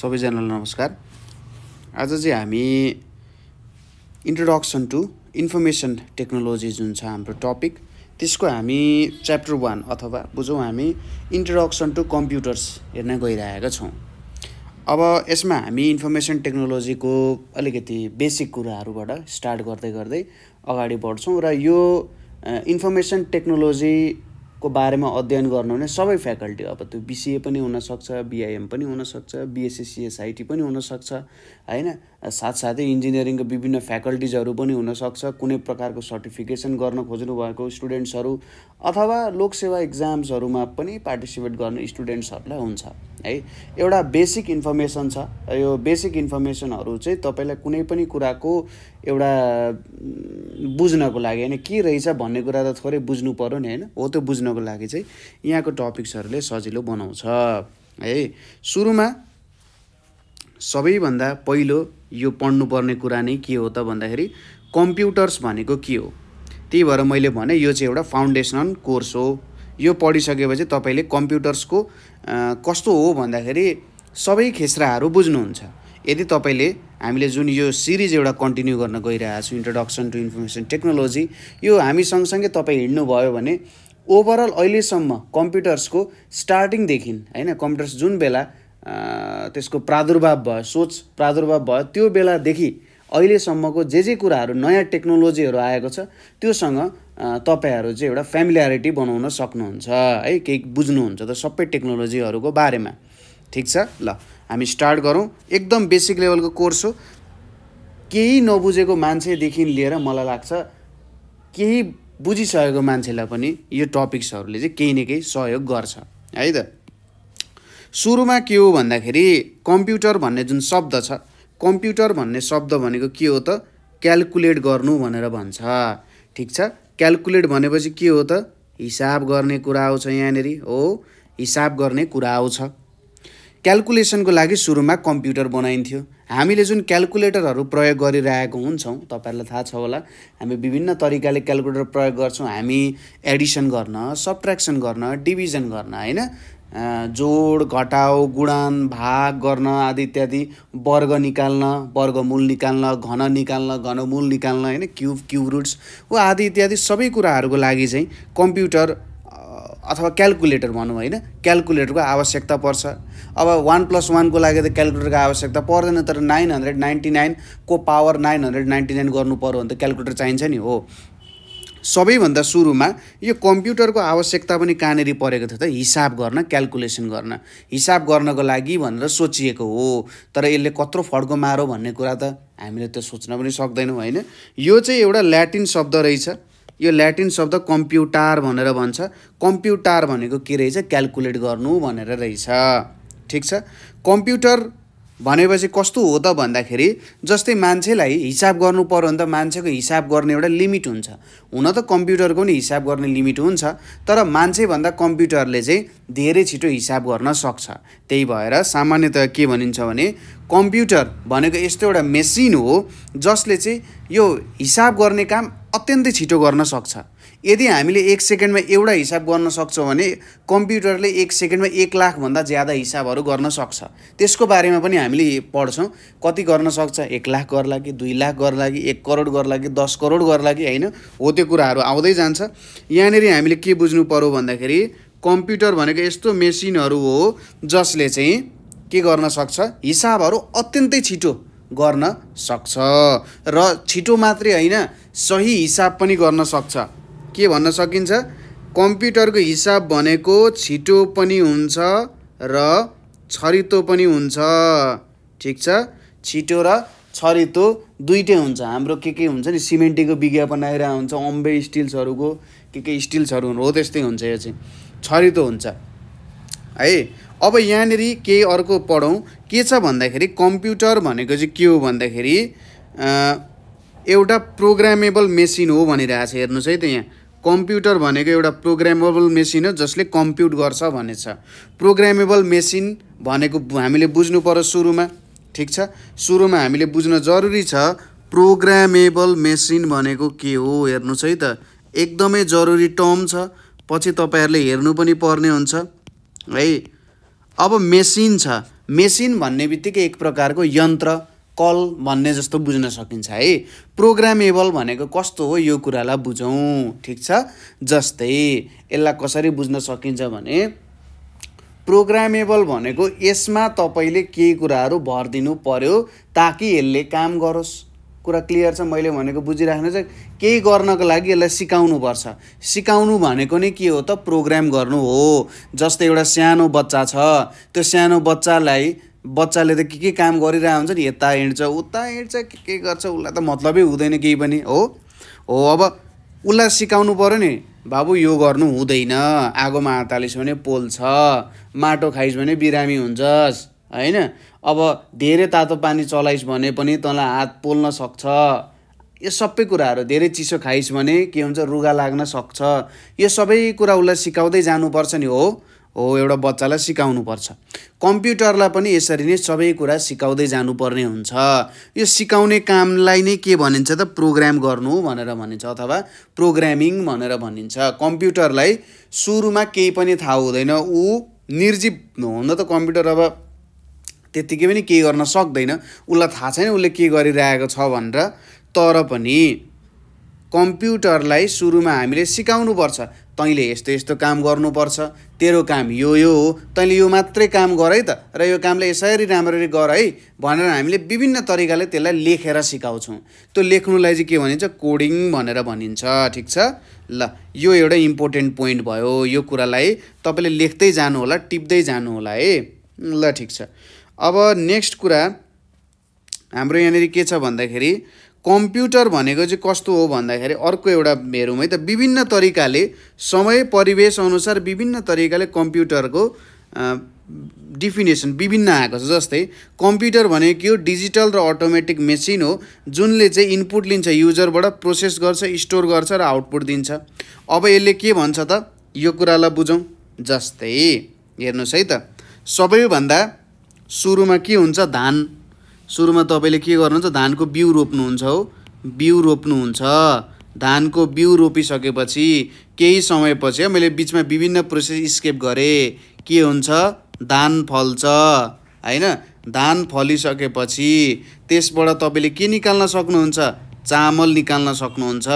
सबैजनालाई नमस्कार आज चाहिँ हामी इन्ट्रोडक्सन टु इन्फर्मेसन टेक्नोलोजी जुन छ हाम्रो टपिक त्यसको हामी च्याप्टर वान अथवा बुझौँ हामी इन्ट्रोडक्सन टु कम्प्युटर्स हेर्न गइरहेका छौँ अब यसमा हामी इन्फर्मेसन टेक्नोलोजीको अलिकति बेसिक कुराहरूबाट स्टार्ट गर्दै गर्दै अगाडि बढ्छौँ र यो इन्फर्मेसन टेक्नोलोजी को बारेमा अध्ययन गर्नु भने सबै फ्याकल्टी अब त्यो बिसिए पनि हुनसक्छ बिआइएम पनि हुनसक्छ बिएससिएसआइटी पनि हुनसक्छ होइन साथसाथै इन्जिनियरिङको विभिन्न फ्याकल्टिजहरू पनि हुनसक्छ कुनै प्रकारको सर्टिफिकेसन गर्न खोज्नुभएको स्टुडेन्ट्सहरू अथवा लोकसेवा इक्जाम्सहरूमा पनि पार्टिसिपेट गर्ने स्टुडेन्ट्सहरूलाई हुन्छ है एउटा बेसिक इन्फर्मेसन छ यो बेसिक इन्फर्मेसनहरू चाहिँ तपाईँलाई कुनै पनि कुराको एउटा बुझ्नको लागि होइन के रहेछ भन्ने कुरा त थोरै बुझ्नु पऱ्यो नि होइन हो त्यो बुझ्नको लागि चाहिँ यहाँको टपिक्सहरूले सजिलो बनाउँछ है सुरुमा सबैभन्दा पहिलो यो पढ्नुपर्ने कुरा नै के हो त भन्दाखेरि कम्प्युटर्स भनेको के हो त्यही भएर मैले भने यो चाहिँ एउटा फाउन्डेसनल कोर्स हो यो पढिसकेपछि तपाईँले कम्प्युटर्सको कस्तो हो भन्दाखेरि सबै खेस्राहरू बुझ्नुहुन्छ यदि तपाईँले हामीले जुन यो सिरिज एउटा कन्टिन्यू गर्न गइरहेको छु इन्ट्रोडक्सन टु इन्फर्मेसन टेक्नोलोजी यो हामी सँगसँगै तपाईँ हिँड्नुभयो भने ओभरअल अहिलेसम्म कम्प्युटर्सको स्टार्टिङदेखि होइन कम्प्युटर्स जुन बेला त्यसको प्रादुर्भाव भयो सोच प्रादुर्भाव भयो त्यो बेलादेखि अहिलेसम्मको जे जे कुराहरू नयाँ टेक्नोलोजीहरू आएको छ त्योसँग तपाईँहरू चाहिँ एउटा फ्यामिल्यारिटी बनाउन सक्नुहुन्छ है केही बुझ्नुहुन्छ त सबै टेक्नोलोजीहरूको बारेमा ठिक छ ल हामी स्टार्ट गरौँ एकदम बेसिक लेभलको कोर्स हो केही नबुझेको मान्छेदेखि लिएर मलाई लाग्छ केही बुझिसकेको मान्छेलाई पनि यो टपिक्सहरूले चाहिँ केही न केही सहयोग गर्छ है त सुरुमा के हो भन्दाखेरि कम्प्युटर भन्ने जुन शब्द छ कम्प्युटर भन्ने शब्द भनेको के हो त क्यालकुलेट गर्नु भनेर भन्छ ठिक छ क्यालकुलेट भनेपछि के हो त हिसाब गर्ने कुरा आउँछ यहाँनिर हो हिसाब गर्ने कुरा आउँछ क्यालकुलेसनको लागि सुरुमा कम्प्युटर बनाइन्थ्यो हामीले जुन क्यालकुलेटरहरू प्रयोग गरिरहेको हुन्छौँ तपाईँहरूलाई थाहा छ होला हामी विभिन्न तरिकाले क्यालकुलेटर प्रयोग गर्छौँ हामी एडिसन गर्न सब्ट्र्याक्सन गर्न डिभिजन गर्न होइन जोड घटाउ गुणन भाग गर्न आदि इत्यादि वर्ग निकाल्न वर्गमूल निकाल्न घन निकाल्न घनमूल निकाल्न होइन क्युब क्युब रुट्स हो आदि इत्यादि सबै कुराहरूको लागि चाहिँ कम्प्युटर अथवा क्यालकुलेटर भनौँ होइन क्यालकुलेटरको आवश्यकता पर्छ अब वान प्लस वानको लागि त क्यालकुलेटरको आवश्यकता पर्दैन तर नाइन हन्ड्रेड नाइन्टी नाइनको power nine hundred ninety nine गर्नु पऱ्यो भने त क्यालकुलेटर चाहिन्छ नि हो सबैभन्दा सुरुमा यो कम्प्युटरको आवश्यकता पनि कहाँनिर परेको थियो त हिसाब गर्न क्यालकुलेसन गर्न हिसाब गर्नको लागि भनेर सोचिएको हो तर यसले कत्रो फड्को मारो भन्ने कुरा त हामीले त सोच्न पनि सक्दैनौँ होइन यो चाहिँ एउटा ल्याटिन शब्द रहेछ यो ल्याटिन शब्द कम्प्युटार भनेर भन्छ कम्प्युटार भनेको के रहेछ क्यालकुलेट गर्नु भनेर रहेछ ठिक छ कम्प्युटर भनेपछि कस्तो हो त भन्दाखेरि जस्तै मान्छेलाई हिसाब गर्नु पऱ्यो भने त मान्छेको हिसाब गर्ने एउटा लिमिट हुन्छ हुन त कम्प्युटरको पनि हिसाब गर्ने लिमिट हुन्छ तर मान्छेभन्दा कम्प्युटरले चाहिँ धेरै छिटो हिसाब गर्न सक्छ त्यही भएर सामान्यतया के भनिन्छ भने कम्प्युटर भनेको यस्तो एउटा मेसिन हो जसले चाहिँ यो हिसाब गर्ने काम अत्यन्तै छिटो गर्न सक्छ यदि हामीले एक सेकेन्डमा एउटा हिसाब गर्न सक्छौँ भने कम्प्युटरले एक सेकेन्डमा एक लाखभन्दा ज्यादा हिसाबहरू गर्न सक्छ त्यसको बारेमा पनि हामीले पढ्छौँ कति गर्न सक्छ एक लाख गर्ला कि दुई लाख गर्ला कि एक करोड गर्ला कि दस करोड गर्ला कि होइन हो त्यो कुराहरू आउँदै जान्छ यहाँनिर हामीले के बुझ्नु पऱ्यो भन्दाखेरि कम्प्युटर भनेको यस्तो मेसिनहरू हो जसले चाहिँ के गर्न सक्छ हिसाबहरू अत्यन्तै छिटो गर्न सक्छ र छिटो मात्रै होइन सही हिसाब पनि गर्न सक्छ के भन्न सकिन्छ कम्प्युटरको हिसाब भनेको छिटो पनि हुन्छ र छरितो पनि हुन्छ ठिक छ छिटो र छरितो दुइटै हुन्छ हाम्रो के के हुन्छ नि सिमेन्टीको विज्ञापन आइरहेको हुन्छ अम्बे स्टिल्सहरूको के के स्टिल्सहरू हो त्यस्तै हुन्छ यो चाहिँ छरितो हुन्छ है अब यहाँनिर केही अर्को पढौँ के छ भन्दाखेरि कम्प्युटर भनेको चाहिँ के हो भन्दाखेरि एउटा प्रोग्रामेबल मेसिन हो भनिरहेको छ हेर्नुहोस् है त यहाँ कम्प्युटर भनेको एउटा प्रोग्रामेबल मेसिन हो जसले कम्प्युट गर्छ भन्ने छ प्रोग्रामेबल मेसिन भनेको हामीले बुझ्नु पर्यो सुरुमा ठिक छ सुरुमा हामीले बुझ्न जरुरी छ प्रोग्रामेबल मेसिन भनेको के हो हेर्नुहोस् है त एकदमै जरुरी टर्म छ पछि तपाईँहरूले हेर्नु पनि पर्ने हुन्छ है अब मेसिन छ मेसिन भन्ने बित्तिकै एक प्रकारको यन्त्र कल भन्ने जस्तो बुझ्न सकिन्छ है प्रोग्रामेबल भनेको कस्तो हो यो कुरालाई बुझौँ ठिक छ जस्तै यसलाई कसरी बुझ्न सकिन्छ भने प्रोग्रामेबल भनेको यसमा तपाईँले केही कुराहरू भरिदिनु पर्यो ताकि यसले काम गरोस् कुरा क्लियर छ मैले भनेको बुझिराख्नु चाहिँ केही गर्नको लागि यसलाई सिकाउनुपर्छ सिकाउनु भनेको नै के हो त प्रोग्राम गर्नु हो जस्तै एउटा सानो बच्चा छ त्यो सानो बच्चालाई बच्चाले त के के काम गरिरहेको हुन्छ नि यता हिँड्छ उता हिँड्छ के के गर्छ उसलाई त मतलबै हुँदैन केही पनि हो हो अब उसलाई सिकाउनु पऱ्यो नि बाबु यो गर्नु हुँदैन आगोमा हात हालिस् भने पोल्छ माटो खाइस् भने बिरामी हुन्छस् होइन अब धेरै तातो पानी चलाइस् भने पनि तँलाई हात पोल्न सक्छ यो सबै कुराहरू धेरै चिसो खाइस् भने के हुन्छ रुगा लाग्न सक्छ यो सबै कुरा उसलाई सिकाउँदै जानुपर्छ नि हो हो एउटा बच्चालाई सिकाउनु पर्छ कम्प्युटरलाई पनि यसरी नै सबै कुरा सिकाउँदै जानुपर्ने हुन्छ यो सिकाउने कामलाई नै के भनिन्छ त प्रोग्राम गर्नु भनेर भनिन्छ अथवा प्रोग्रामिङ भनेर भनिन्छ कम्प्युटरलाई सुरुमा केही पनि थाहा हुँदैन ऊ निर्जीव हुन त कम्प्युटर अब त्यत्तिकै पनि केही गर्न सक्दैन उसलाई थाहा छैन उसले के गरिरहेको छ भनेर तर पनि कम्प्युटरलाई सुरुमा हामीले सिकाउनुपर्छ तैँले यस्तो यस्तो काम गर्नुपर्छ तेरो काम यो यो हो तैँले यो मात्रै काम गर है त र यो कामले यसरी राम्ररी गर है भनेर हामीले विभिन्न तरिकाले त्यसलाई लेखेर सिकाउँछौँ त्यो लेख्नुलाई चाहिँ के भनिन्छ कोडिङ भनेर भनिन्छ ठिक छ ल यो एउटा इम्पोर्टेन्ट पोइन्ट भयो यो कुरालाई तपाईँले लेख्दै जानु होला टिप्दै जानु होला है ल ठिक छ अब नेक्स्ट कुरा हाम्रो यहाँनिर के छ भन्दाखेरि कम्प्युटर भनेको चाहिँ कस्तो हो भन्दाखेरि अर्को एउटा हेरौँ है त विभिन्न तरिकाले समय परिवेश अनुसार विभिन्न तरिकाले कम्प्युटरको डिफिनेसन विभिन्न आएको छ जस्तै कम्प्युटर भनेको यो डिजिटल र अटोमेटिक मेसिन हो जुनले चाहिँ इनपुट लिन्छ युजरबाट प्रोसेस गर्छ स्टोर गर्छ र आउटपुट दिन्छ अब यसले के भन्छ त यो कुरालाई बुझौँ जस्तै हेर्नुहोस् है त सबैभन्दा सुरुमा के हुन्छ धान सुरुमा तपाईँले के गर्नुहुन्छ धानको बिउ रोप्नुहुन्छ हो बिउ रोप्नुहुन्छ धानको बिउ रोपिसकेपछि केही समयपछि मैले बिचमा विभिन्न प्रोसेस स्केप गरेँ के हुन्छ धान फल्छ होइन धान फलिसकेपछि त्यसबाट तपाईँले के निकाल्न सक्नुहुन्छ चामल निकाल्न सक्नुहुन्छ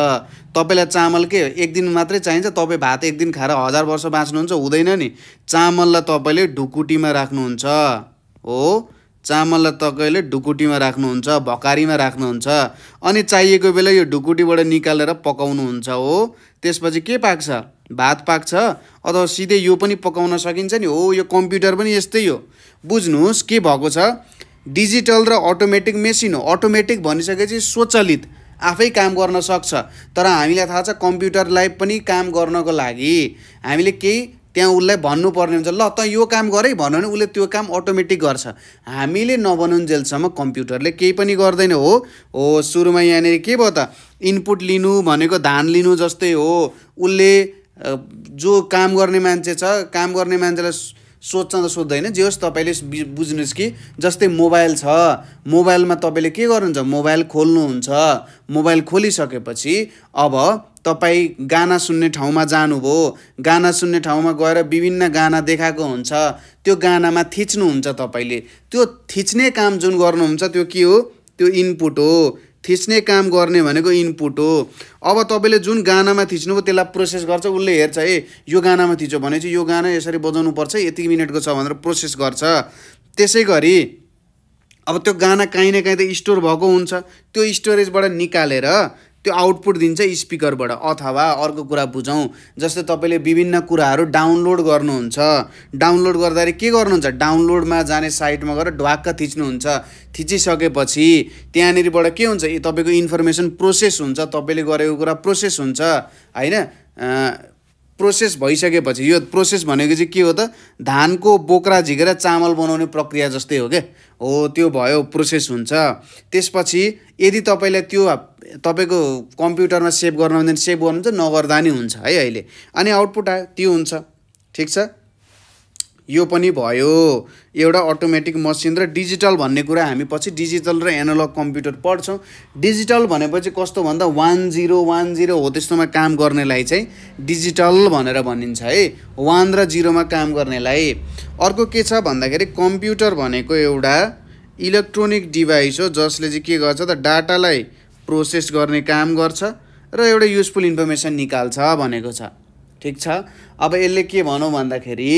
तपाईँलाई चामल के एक दिन मात्रै चाहिन्छ तपाईँ भात एक दिन खाएर हजार वर्ष बाँच्नुहुन्छ हुँदैन नि चामललाई तपाईँले ढुकुटीमा राख्नुहुन्छ हो चामललाई तपाईँले ढुकुटीमा राख्नुहुन्छ भकारीमा राख्नुहुन्छ अनि चाहिएको बेला यो ढुकुटीबाट निकालेर पकाउनुहुन्छ हो त्यसपछि के पाक्छ भात पाक्छ अथवा सिधै यो पनि पकाउन सकिन्छ नि हो यो कम्प्युटर पनि यस्तै हो बुझ्नुहोस् के भएको छ डिजिटल र अटोमेटिक मेसिन हो अटोमेटिक भनिसकेपछि स्वचलित आफै काम गर्न सक्छ तर हामीलाई थाहा छ कम्प्युटरलाई पनि काम गर्नको लागि हामीले केही त्यहाँ उसलाई भन्नुपर्ने हुन्छ ल त यो काम गरै है भन्यो भने उसले त्यो काम अटोमेटिक गर्छ हामीले नबनुन्जेलसम्म कम्प्युटरले केही पनि गर्दैन हो हो सुरुमा यहाँनिर के भयो त इनपुट लिनु भनेको धान लिनु जस्तै हो उसले जो काम गर्ने मान्छे छ काम गर्ने मान्छेलाई सोध्छ त सोध्दैन जे होस् तपाईँले बुझ्नुहोस् कि जस्तै मोबाइल छ मोबाइलमा तपाईँले के गर्नुहुन्छ मोबाइल खोल्नुहुन्छ मोबाइल खोलिसकेपछि अब तपाईँ गाना सुन्ने ठाउँमा जानुभयो गाना सुन्ने ठाउँमा गएर विभिन्न गाना देखाएको हुन्छ त्यो गानामा थिच्नुहुन्छ तपाईँले त्यो थिच्ने काम जुन गर्नुहुन्छ त्यो के हो त्यो इनपुट हो थिच्ने काम गर्ने भनेको इनपुट हो अब तपाईँले जुन गानामा थिच्नुभयो त्यसलाई प्रोसेस गर्छ उसले हेर्छ ए यो गानामा थिच्यो भने चाहिँ यो गाना यसरी बजाउनु पर्छ यति मिनटको छ भनेर प्रोसेस गर्छ त्यसै गरी अब त्यो गाना काहीँ न काहीँ त स्टोर भएको हुन्छ त्यो स्टोरेजबाट निकालेर त्यो आउटपुट दिन्छ स्पिकरबाट अथवा अर्को कुरा बुझौँ जस्तै तपाईँले विभिन्न कुराहरू डाउनलोड गर्नुहुन्छ डाउनलोड गर्दाखेरि के गर्नुहुन्छ डाउनलोडमा जाने साइटमा गएर ढ्वाक्क थिच्नुहुन्छ थिचिसकेपछि त्यहाँनिरबाट के हुन्छ तपाईँको इन्फर्मेसन प्रोसेस हुन्छ तपाईँले गरेको कुरा प्रोसेस हुन्छ होइन प्रोसेस भइसकेपछि यो प्रोसेस भनेको चाहिँ के हो त धानको बोक्रा झिकेर चामल बनाउने प्रक्रिया जस्तै हो क्या हो त्यो भयो प्रोसेस हुन्छ त्यसपछि यदि तपाईँलाई त्यो तपाईँको कम्प्युटरमा सेभ गर्नु हुँदैन सेभ गर्नुहुन्छ नगर्दा नि हुन्छ है अहिले अनि आउटपुट आयो त्यो हुन्छ ठिक छ यो पनि भयो एउटा अटोमेटिक मसिन र डिजिटल भन्ने कुरा हामी पछि डिजिटल र एनालग कम्प्युटर पढ्छौँ डिजिटल भनेपछि कस्तो भन्दा वान जिरो वान जिरो हो त्यस्तोमा काम गर्नेलाई चाहिँ डिजिटल भनेर भनिन्छ है वान र जिरोमा काम गर्नेलाई अर्को के छ भन्दाखेरि कम्प्युटर भनेको एउटा इलेक्ट्रोनिक डिभाइस हो जसले चाहिँ के गर्छ त डाटालाई प्रोसेस गर्ने काम गर्छ र एउटा युजफुल इन्फर्मेसन निकाल्छ भनेको छ ठिक छ अब यसले के भनौँ भन्दाखेरि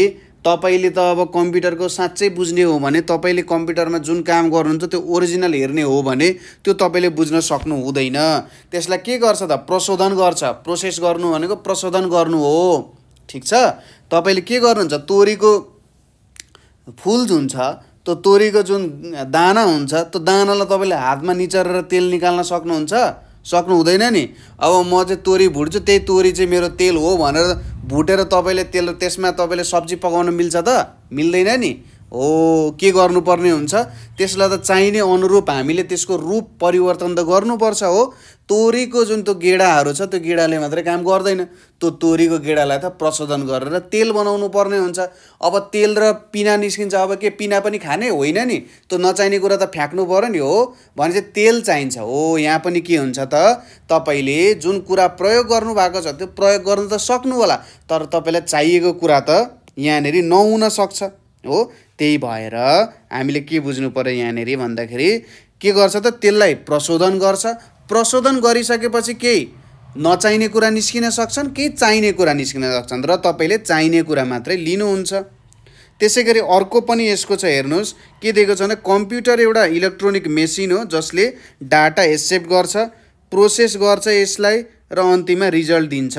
तपाईँले त अब कम्प्युटरको साँच्चै बुझ्ने हो भने तपाईँले कम्प्युटरमा जुन काम गर्नुहुन्छ त्यो ओरिजिनल हेर्ने हो भने त्यो तपाईँले बुझ्न सक्नु हुँदैन त्यसलाई के गर्छ त प्रशोधन गर्छ प्रोसेस गर्नु भनेको प्रशोधन गर्नु हो ठिक छ तपाईँले के गर्नुहुन्छ तोरीको फुल जुन छ त्यो तोरीको जुन दाना हुन्छ त्यो दानालाई तपाईँले हातमा निचरेर तेल निकाल्न सक्नुहुन्छ सक्नु हुँदैन नि अब म चाहिँ तोरी भुट्छु त्यही तोरी चाहिँ मेरो तेल हो भनेर भुटेर तपाईँले तेल त्यसमा तपाईँले सब्जी पकाउन मिल्छ त मिल्दैन नि हो के गर्नुपर्ने हुन्छ त्यसलाई त चाहिने अनुरूप हामीले त्यसको रूप परिवर्तन त गर्नुपर्छ हो तोरीको जुन त्यो गेडाहरू छ त्यो गेडाले मात्रै काम गर्दैन त्यो तोरीको गेडालाई त प्रशोधन गरेर तेल बनाउनु पर्ने हुन्छ अब तेल र पिना निस्किन्छ अब के पिना पनि खाने होइन नि त्यो नचाहिने कुरा त फ्याँक्नु पऱ्यो नि हो भने चाहिँ तेल चाहिन्छ हो यहाँ पनि के हुन्छ त तपाईँले जुन कुरा प्रयोग गर्नुभएको छ त्यो प्रयोग गर्नु त सक्नु होला तर तपाईँलाई चाहिएको कुरा त यहाँनिर नहुन सक्छ हो त्यही भएर हामीले के बुझ्नु पऱ्यो यहाँनिर भन्दाखेरि के गर्छ त त्यसलाई प्रशोधन गर्छ प्रशोधन गरिसकेपछि केही नचाहिने कुरा निस्किन सक्छन् केही चाहिने कुरा निस्किन सक्छन् र तपाईँले चाहिने कुरा मात्रै लिनुहुन्छ त्यसै गरी अर्को पनि यसको छ हेर्नुहोस् के दिएको छ भने कम्प्युटर एउटा इलेक्ट्रोनिक मेसिन हो जसले डाटा एक्सेप्ट गर्छ प्रोसेस गर्छ यसलाई र अन्तिममा रिजल्ट दिन्छ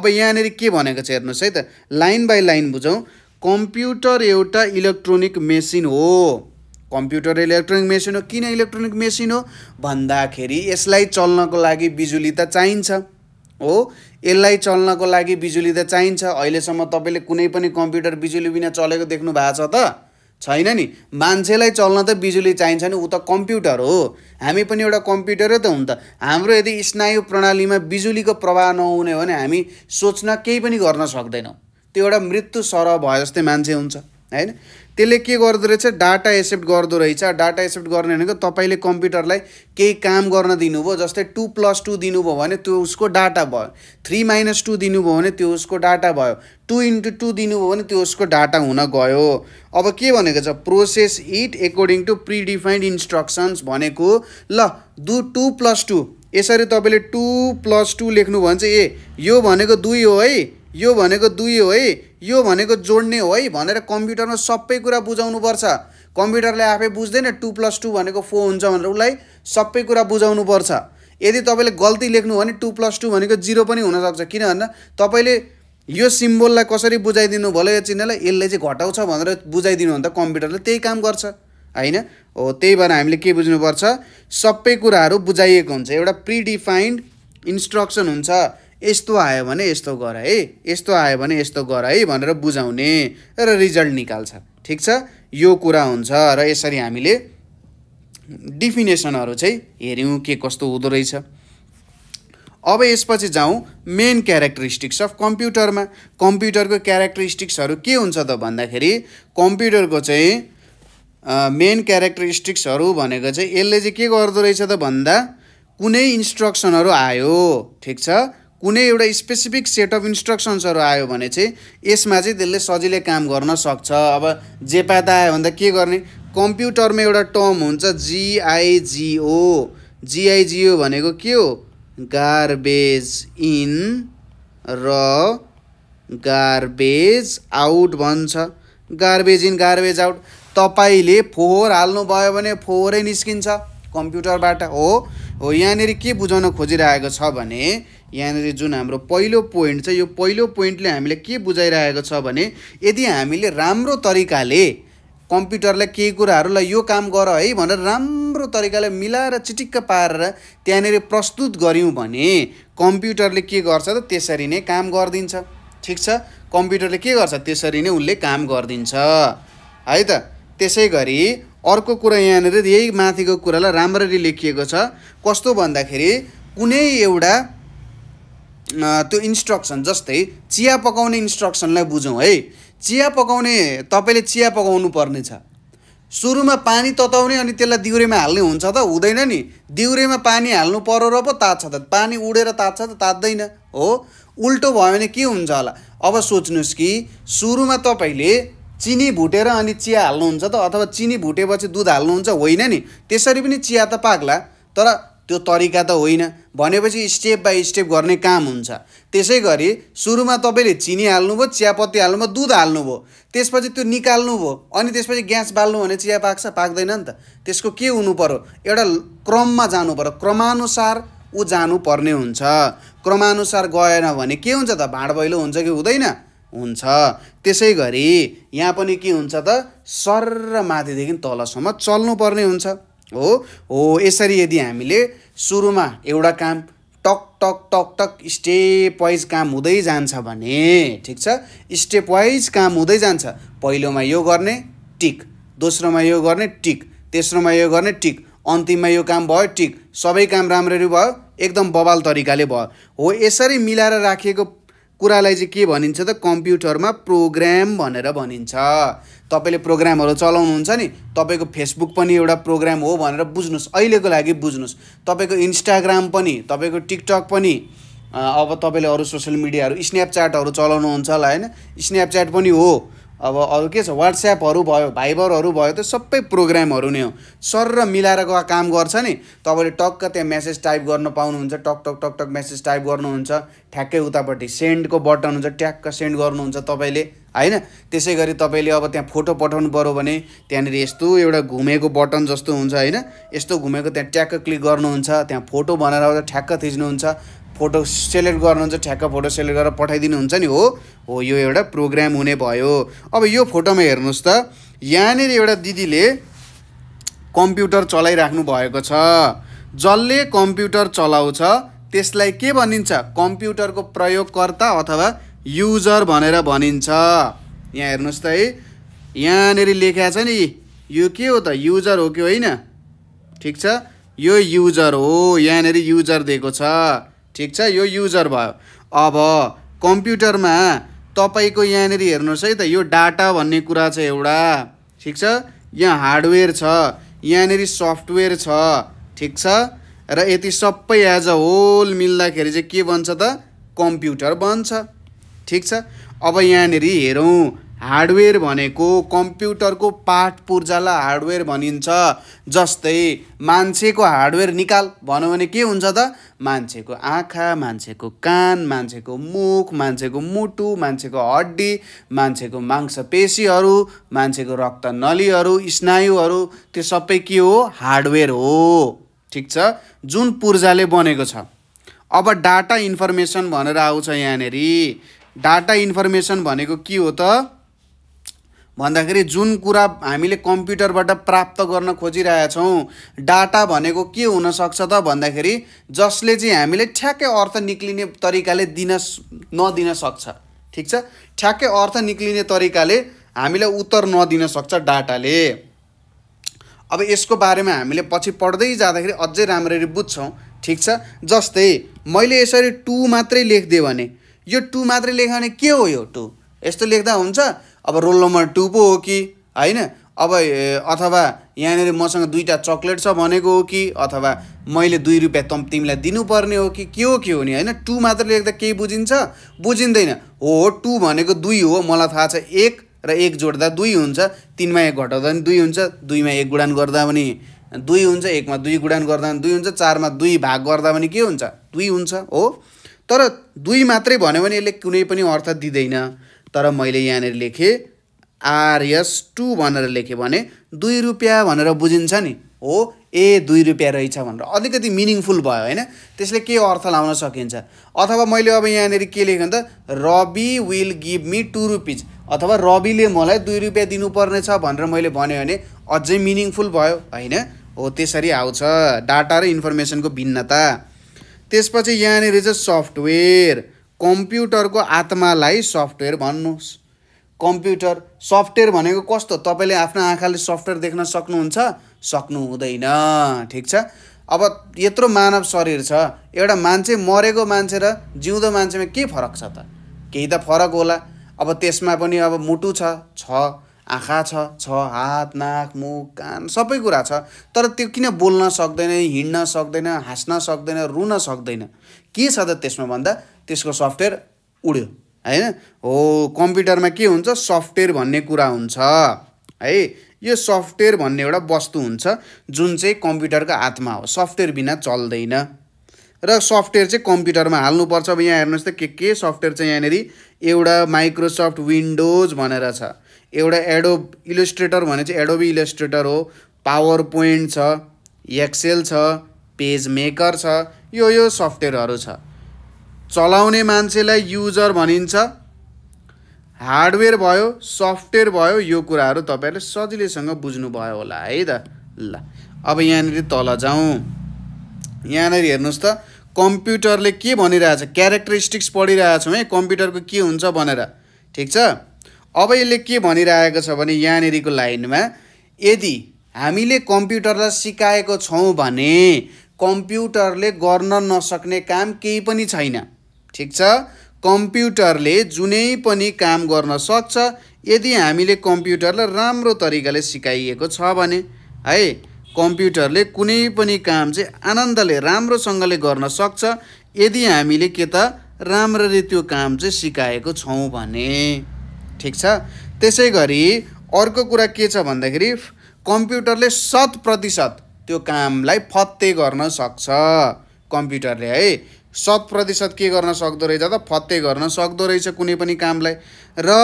अब यहाँनिर के भनेको छ हेर्नुहोस् है त लाइन बाई लाइन बुझौँ कम्प्युटर एउटा इलेक्ट्रोनिक मेसिन हो कम्प्युटर इलेक्ट्रोनिक मेसिन हो किन इलेक्ट्रोनिक मेसिन हो भन्दाखेरि यसलाई चल्नको लागि बिजुली त चाहिन्छ हो यसलाई चल्नको लागि बिजुली त चाहिन्छ अहिलेसम्म तपाईँले कुनै पनि कम्प्युटर बिजुली बिना चलेको देख्नु भएको छ त छैन नि मान्छेलाई चल्न त बिजुली चाहिन्छ नि ऊ त कम्प्युटर हो हामी पनि एउटा कम्प्युटरै त हुन् त हाम्रो यदि स्नायु प्रणालीमा बिजुलीको प्रवाह नहुने हो भने हामी सोच्न केही पनि गर्न सक्दैनौँ त्यो एउटा मृत्यु सरह भयो जस्तै मान्छे हुन्छ होइन त्यसले के गर्दो रहेछ डाटा एक्सेप्ट गर्दो रहेछ डाटा एक्सेप्ट गर्ने भनेको तपाईँले कम्प्युटरलाई केही काम गर्न दिनुभयो जस्तै टू प्लस टू दिनुभयो भने त्यो उसको डाटा भयो थ्री माइनस टू दिनुभयो भने त्यो उसको डाटा भयो टू इन्टु टू दिनुभयो भने त्यो उसको डाटा हुन गयो अब के भनेको छ process it according to predefined instructions भनेको ल दु टू प्लस टू यसरी तपाईँले टू प्लस टू लेख्नुभयो भने चाहिँ ए यो भनेको दुई हो है यो भनेको दुई हो है यो भनेको जोड्ने हो है भनेर कम्प्युटरमा सबै कुरा बुझाउनुपर्छ कम्प्युटरले आफै बुझ्दैन टु प्लस टू भनेको फोर हुन्छ भनेर उसलाई सबै कुरा बुझाउनुपर्छ यदि तपाईँले गल्ती लेख्नु भने टु प्लस टू भनेको जिरो पनि हुनसक्छ किन भन्दा तपाईँले यो सिम्बोललाई कसरी बुझाइदिनु भयो यो चिन्हलाई यसले चाहिँ घटाउँछ भनेर बुझाइदिनु भने त कम्प्युटरले त्यही काम गर्छ होइन हो त्यही भएर हामीले के बुझ्नुपर्छ सबै कुराहरू बुझाइएको हुन्छ एउटा प्रिडिफाइन्ड इन्स्ट्रक्सन हुन्छ यस्तो आयो भने यस्तो गर है यस्तो आयो भने यस्तो गर है भनेर बुझाउने र रिजल्ट निकाल्छ ठिक छ यो कुरा हुन्छ र यसरी हामीले डिफिनेसनहरू चाहिँ हेऱ्यौँ के कस्तो हुँदो रहेछ अब यसपछि जाउँ मेन क्यारेक्टरिस्टिक्स अफ कम्प्युटरमा कम्प्युटरको क्यारेक्टरिस्टिक्सहरू के हुन्छ त भन्दाखेरि कम्प्युटरको चाहिँ मेन क्यारेक्टरिस्टिक्सहरू भनेको चाहिँ यसले चाहिँ के गर्दो रहेछ त भन्दा कुनै इन्स्ट्रक्सनहरू आयो ठिक छ कुनै एउटा स्पेसिफिक सेट अफ इन्स्ट्रक्सन्सहरू आयो भने चाहिँ यसमा चाहिँ त्यसले सजिलै काम गर्न सक्छ अब जे पाता आयो भन्दा के गर्ने कम्प्युटरमा एउटा टर्म हुन्छ जिआइजिओ जिआइजिओ भनेको के हो गार्बेज इन र गार्बेज आउट भन्छ गार्बेज इन गार्बेज आउट तपाईँले फोहोर हाल्नुभयो भने फोहोरै निस्किन्छ कम्प्युटरबाट हो हो यहाँनिर के बुझाउन खोजिरहेको छ भने यहाँनिर जुन हाम्रो पहिलो पोइन्ट छ यो पहिलो पोइन्टले हामीलाई के बुझाइरहेको छ भने यदि हामीले राम्रो तरिकाले कम्प्युटरलाई केही कुराहरूलाई यो काम गर है भनेर राम्रो तरिकाले मिलाएर चिटिक्क पारेर त्यहाँनिर प्रस्तुत गऱ्यौँ भने कम्प्युटरले के गर्छ त त्यसरी नै काम गरिदिन्छ ठिक छ कम्प्युटरले के गर्छ त्यसरी नै उसले काम गरिदिन्छ है त त्यसै गरी अर्को कुरा यहाँनिर यही माथिको कुरालाई राम्ररी लेखिएको छ कस्तो भन्दाखेरि कुनै एउटा त्यो इन्स्ट्रक्सन जस्तै चिया पकाउने इन्स्ट्रक्सनलाई बुझौँ है चिया पकाउने तपाईँले चिया पकाउनु पर्नेछ सुरुमा पानी तताउने अनि त्यसलाई दिउरेमा हाल्ने हुन्छ त हुँदैन नि दिउरेमा पानी हाल्नु पर्यो र पो तात्छ त पानी उडेर तात्छ त तात्दैन हो उल्टो भयो भने के हुन्छ होला अब सोच्नुहोस् कि सुरुमा तपाईँले चिनी भुटेर अनि चिया हाल्नुहुन्छ त अथवा चिनी भुटेपछि दुध हाल्नुहुन्छ होइन नि त्यसरी पनि चिया त पाक्ला तर त्यो तरिका त होइन भनेपछि स्टेप बाई स्टेप गर्ने काम हुन्छ त्यसै गरी सुरुमा तपाईँले चिनी हाल्नुभयो चियापत्ती हाल्नुभयो दुध हाल्नुभयो त्यसपछि त्यो निकाल्नुभयो अनि त्यसपछि ग्यास बाल्नु भने चिया पाक्छ पाक्दैन नि त त्यसको के हुनु पऱ्यो एउटा क्रममा जानु पऱ्यो क्रमानुसार ऊ जानुपर्ने हुन्छ क्रमानुसार गएन भने के हुन्छ त भाँड भैलो हुन्छ कि हुँदैन हुन्छ त्यसै गरी यहाँ पनि के हुन्छ त सर माथिदेखि तलसम्म चल्नुपर्ने हुन्छ हो हो यसरी यदि हामीले सुरुमा एउटा काम टक टक टक टक स्टेप वाइज काम हुँदै जान्छ भने ठिक छ स्टेप वाइज काम हुँदै जान्छ पहिलोमा यो गर्ने टिक दोस्रोमा यो गर्ने टिक तेस्रोमा यो गर्ने टिक अन्तिममा यो काम भयो टिक सबै काम राम्ररी भयो एकदम बबाल तरिकाले भयो हो यसरी मिलाएर राखिएको कुरालाई चाहिँ के भनिन्छ त कम्प्युटरमा प्रोग्राम भनेर भनिन्छ तपाईँले प्रोग्रामहरू चलाउनुहुन्छ नि तपाईँको फेसबुक पनि एउटा प्रोग्राम हो भनेर बुझ्नुहोस् अहिलेको लागि बुझ्नुहोस् तपाईँको इन्स्टाग्राम पनि तपाईँको टिकटक पनि अब तपाईँले अरू सोसियल मिडियाहरू स्न्यापच्याटहरू चलाउनुहुन्छ होला होइन स्न्यापच्याट पनि हो अब अरू के छ वाट्सएपहरू भयो भाइबरहरू भयो त्यो सबै प्रोग्रामहरू नै हो सर र मिलाएर काम गर्छ नि तपाईँले टक्क त्यहाँ मेसेज टाइप गर्न पाउनुहुन्छ टक टक टक टक मेसेज टाइप गर्नुहुन्छ ठ्याक्कै उतापट्टि सेन्डको बटन हुन्छ ट्याक्क सेन्ड गर्नुहुन्छ तपाईँले होइन त्यसै गरी तपाईँले अब त्यहाँ फोटो पठाउनु पऱ्यो भने त्यहाँनिर यस्तो एउटा घुमेको बटन जस्तो हुन्छ होइन यस्तो घुमेको त्यहाँ ट्याक्क क्लिक गर्नुहुन्छ त्यहाँ फोटो बनाएर ठ्याक्क थिच्नुहुन्छ फोटो सेलेक्ट गर्नुहुन्छ ठ्याक्क फोटो सेलेक्ट गरेर पठाइदिनुहुन्छ नि हो हो यो एउटा प्रोग्राम हुने भयो अब यो फोटोमा हेर्नुहोस् त यहाँनिर एउटा दिदीले कम्प्युटर चलाइराख्नु भएको छ जसले कम्प्युटर चलाउँछ त्यसलाई के भनिन्छ कम्प्युटरको प्रयोगकर्ता अथवा युजर भनेर भनिन्छ यहाँ हेर्नुहोस् त है यहाँनिर लेखा छ नि यो के हो त युजर हो कि होइन ठिक छ यो युजर हो यहाँनिर युजर दिएको छ ठिक छ यो युजर भयो अब कम्प्युटरमा तपाईँको यहाँनिर हेर्नुहोस् है त यो डाटा भन्ने कुरा छ एउटा ठिक छ यहाँ हार्डवेयर छ यहाँनिर सफ्टवेयर छ ठिक छ र यति सबै एज अ होल मिल्दाखेरि चाहिँ के बन्छ त कम्प्युटर बन्छ ठिक छ अब यहाँनिर हेरौँ हार्डवेयर भनेको कम्प्युटरको पार्ट पूर्जालाई हार्डवेयर भनिन्छ जस्तै मान्छेको हार्डवेयर निकाल भनौँ भने के हुन्छ त मान्छेको आँखा मान्छेको कान मान्छेको मुख मान्छेको मुटु मान्छेको हड्डी मान्छेको मांसपेशीहरू मान्छेको रक्त नलीहरू स्नायुहरू त्यो सबै के हो हार्डवेयर हो ठिक छ जुन पूर्जाले बनेको छ अब डाटा इन्फर्मेसन भनेर आउँछ यहाँनिर डाटा इन्फर्मेसन भनेको के हो त भन्दाखेरि जुन कुरा हामीले कम्प्युटरबाट प्राप्त गर्न खोजिरहेछौँ डाटा भनेको के हुनसक्छ त भन्दाखेरि जसले चाहिँ हामीले ठ्याक्कै अर्थ निक्लिने तरिकाले दिन नदिन सक्छ ठिक छ ठ्याक्कै अर्थ निक्लिने तरिकाले हामीलाई उत्तर नदिन सक्छ डाटाले अब यसको बारेमा हामीले पछि पढ्दै जाँदाखेरि अझै राम्ररी बुझ्छौँ ठिक छ जस्तै मैले यसरी टु मात्रै लेखिदिएँ भने यो टु मात्रै लेख्यो भने के हो यो टु यस्तो लेख्दा हुन्छ अब रोल नम्बर टू पो हो कि होइन अब अथवा यहाँनिर मसँग दुईवटा चक्लेट छ भनेको हो कि अथवा मैले दुई रुपियाँ तम तिमीलाई दिनुपर्ने हो कि के हो के हो नि होइन टू मात्र लेख्दा केही बुझिन्छ बुझिँदैन हो टू भनेको दुई हो मलाई थाहा छ एक र एक जोड्दा दुई हुन्छ तिनमा एक घटाउँदा पनि दुई हुन्छ दुईमा एक गुडान गर्दा पनि दुई हुन्छ एकमा दुई गुडान गर्दा पनि दुई हुन्छ चारमा दुई भाग गर्दा पनि के हुन्छ दुई हुन्छ हो तर दुई मात्रै भन्यो भने यसले कुनै पनि अर्थ दिँदैन तर मैले यहाँनिर लेखेँ आरएस टू भनेर लेखेँ भने दुई रुपियाँ भनेर बुझिन्छ नि हो ए दुई रुपियाँ रहेछ भनेर अलिकति मिनिङफुल भयो होइन त्यसले के अर्थ लाउन सकिन्छ अथवा मैले अब यहाँनिर के लेखेँ त Ravi will give me two rupees अथवा रविले मलाई दुई रुपियाँ दिनुपर्नेछ भनेर मैले भन्यो भने अझै मिनिङफुल भयो होइन हो त्यसरी आउँछ डाटा र इन्फर्मेसनको भिन्नता त्यसपछि यहाँनिर चाहिँ सफ्टवेयर कम्प्युटरको आत्मालाई सफ्टवेयर भन्नुहोस् कम्प्युटर सफ्टवेयर भनेको कस्तो तपाईँले आफ्नो आँखाले सफ्टवेयर देख्न सक्नुहुन्छ सक्नु हुँदैन ठिक छ अब यत्रो मानव शरीर छ एउटा मान्छे मरेको मान्छे र जिउँदो मान्छेमा के फरक छ त केही त फरक होला अब त्यसमा पनि अब मुटु छ छ आँखा छ छ हात नाक मुख कान सबै कुरा छ तर त्यो किन बोल्न सक्दैन हिँड्न सक्दैन हाँस्न सक्दैन रुन सक्दैन के छ त त्यसमा भन्दा त्यसको सफ्टवेयर उड्यो होइन हो कम्प्युटरमा के हुन्छ सफ्टवेयर भन्ने कुरा हुन्छ है यो सफ्टवेयर भन्ने एउटा वस्तु हुन्छ जुन चाहिँ कम्प्युटरको हातमा हो सफ्टवेयर बिना चल्दैन र सफ्टवेयर चाहिँ कम्प्युटरमा हाल्नुपर्छ अब यहाँ हेर्नुहोस् त के के सफ्टवेयर चाहिँ यहाँनिर एउटा माइक्रोसफ्ट विन्डोज भनेर छ एउटा एडो इलस्ट्रेटर भने चाहिँ एडोबी इलस्ट्रेटर हो पावर पोइन्ट छ एक्सेल छ पेज मेकर छ यो यो सफ्टवेयरहरू छ चलाउने मान्छेलाई युजर भनिन्छ हार्डवेयर भयो सफ्टवेयर भयो यो कुराहरू तपाईँहरूले सजिलैसँग बुझ्नुभयो होला है त ल अब यहाँनिर तल जाउँ यहाँनिर हेर्नुहोस् त कम्प्युटरले के भनिरहेछ क्यारेक्टरिस्टिक्स पढिरहेछौँ है कम्प्युटरको के हुन्छ भनेर ठिक छ अब यसले के भनिरहेको छ भने यहाँनिरको लाइनमा यदि हामीले कम्प्युटरलाई सिकाएको छौँ भने कम्प्युटरले गर्न नसक्ने काम केही पनि छैन ठिक छ कम्प्युटरले जुनै पनि काम गर्न सक्छ यदि हामीले कम्प्युटरलाई राम्रो तरिकाले सिकाइएको छ भने है कम्प्युटरले कुनै पनि काम चाहिँ आनन्दले राम्रोसँगले गर्न सक्छ यदि हामीले के त राम्ररी त्यो काम चाहिँ सिकाएको छौँ भने ठिक छ त्यसै गरी अर्को कुरा के छ भन्दाखेरि कम्प्युटरले शत प्रतिशत त्यो कामलाई फत्ते गर्न सक्छ कम्प्युटरले है शत प्रतिशत के गर्न सक्दो रहेछ त फत्ते गर्न सक्दो रहेछ कुनै पनि कामलाई र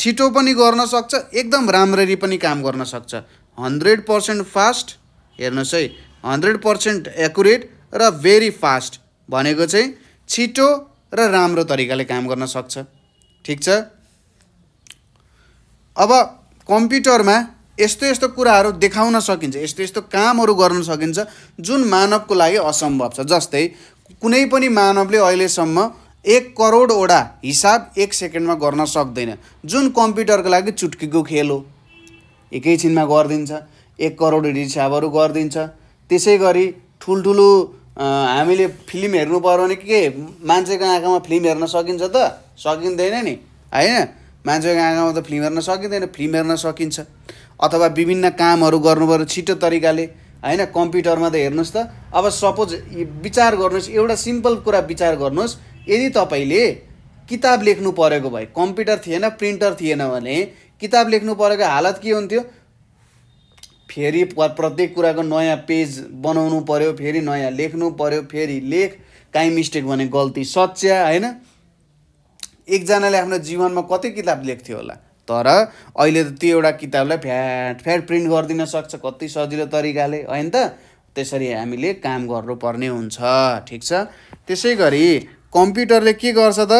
छिटो पनि गर्न सक्छ एकदम राम्ररी पनि काम गर्न सक्छ हन्ड्रेड पर्सेन्ट फास्ट हेर्नुहोस् है हन्ड्रेड पर्सेन्ट एकुरेट र भेरी फास्ट भनेको चाहिँ छिटो र राम्रो तरिकाले काम गर्न सक्छ ठिक छ अब कम्प्युटरमा यस्तो यस्तो कुराहरू देखाउन सकिन्छ यस्तो यस्तो कामहरू गर्न सकिन्छ जुन मानवको लागि असम्भव छ जस्तै कुनै पनि मानवले अहिलेसम्म एक करोडवटा हिसाब एक सेकेन्डमा गर्न सक्दैन जुन कम्प्युटरको लागि चुट्कीको खेल हो एकैछिनमा गरिदिन्छ एक करोड हिसाबहरू गरिदिन्छ त्यसै गरी ठुल्ठुलो हामीले फिल्म हेर्नु पऱ्यो भने के मान्छेको आँखामा फिल्म हेर्न सकिन्छ त सकिँदैन नि होइन मान्छेको आँखामा त फिल्म हेर्न सकिँदैन फिल्म हेर्न सकिन्छ अथवा विभिन्न कामहरू गर्नुपऱ्यो छिटो तरिकाले होइन कम्प्युटरमा त हेर्नुहोस् त अब सपोज विचार गर्नुहोस् एउटा सिम्पल कुरा विचार गर्नुहोस् यदि तपाईँले किताब लेख्नु परेको भए कम्प्युटर थिएन प्रिन्टर थिएन भने किताब लेख्नु परेको हालत के हुन्थ्यो फेरि प्रत्येक कुराको नयाँ पेज बनाउनु पऱ्यो फेरि नयाँ लेख्नु पऱ्यो फेरि लेख काहीँ मिस्टेक भने गल्ती सच्या होइन एकजनाले आफ्नो जीवनमा कति किताब लेख्थ्यो होला तर अहिले त त्यो एउटा किताबलाई फ्याट फ्याट प्रिन्ट गरिदिन सक्छ कति सजिलो तरिकाले होइन त त्यसरी हामीले काम गर्नुपर्ने हुन्छ ठिक छ त्यसै गरी कम्प्युटरले के गर्छ त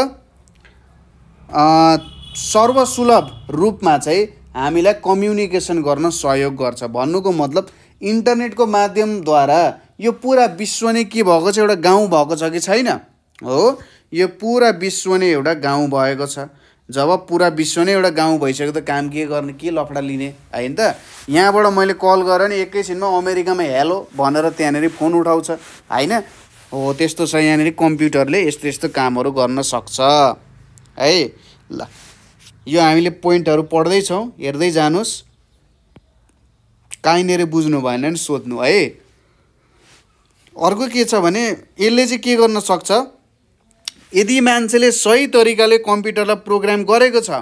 सर्वसुलभ रूपमा चाहिँ हामीलाई कम्युनिकेसन गर्न सहयोग गर्छ भन्नुको मतलब इन्टरनेटको माध्यमद्वारा यो पुरा विश्व नै के भएको छ एउटा गाउँ भएको छ कि छैन हो यो पुरा विश्व नै एउटा गाउँ भएको छ जब पुरा विश्व नै एउटा गाउँ भइसक्यो त काम के गर्ने के लफडा लिने होइन त यहाँबाट मैले कल गरेँ नि एकैछिनमा अमेरिकामा हेलो भनेर त्यहाँनिर फोन उठाउँछ होइन हो त्यस्तो छ यहाँनिर कम्प्युटरले यस्तो यस्तो कामहरू गर्न सक्छ है ल यो हामीले पोइन्टहरू पढ्दैछौँ हेर्दै जानुहोस् कहीँनिर बुझ्नु भएन नि सोध्नु है अर्को के छ भने यसले चाहिँ के गर्न सक्छ यदि मान्छेले सही तरिकाले कम्प्युटरलाई प्रोग्राम गरेको छ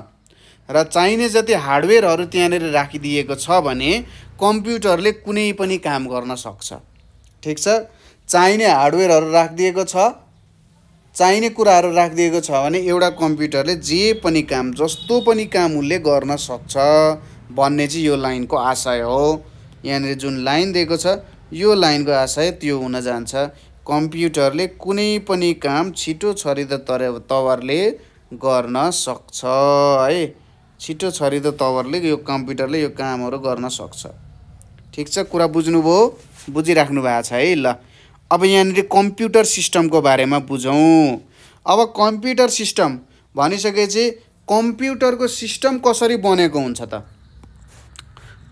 र चाहिने जति हार्डवेयरहरू त्यहाँनिर राखिदिएको छ भने कम्प्युटरले कुनै पनि काम गर्न सक्छ ठिक छ चाहिने हार्डवेयरहरू राखिदिएको छ चाहिने कुराहरू राखिदिएको छ भने एउटा कम्प्युटरले जे पनि काम जस्तो पनि काम उसले गर्न सक्छ भन्ने चाहिँ यो लाइनको आशय हो यहाँनिर जुन लाइन दिएको छ यो लाइनको आशय त्यो हुन जान्छ कम्प्युटरले कुनै पनि काम छिटो छरिदो तर तवरले गर्न सक्छ है छिटो छरिदो तवरले यो कम्प्युटरले यो कामहरू गर्न सक्छ ठिक छ कुरा बुझ्नुभयो बुझिराख्नु भएको छ है ल अब यहाँनिर कम्प्युटर सिस्टमको बारेमा बुझौँ अब कम्प्युटर सिस्टम भनिसकेपछि कम्प्युटरको सिस्टम कसरी बनेको हुन्छ त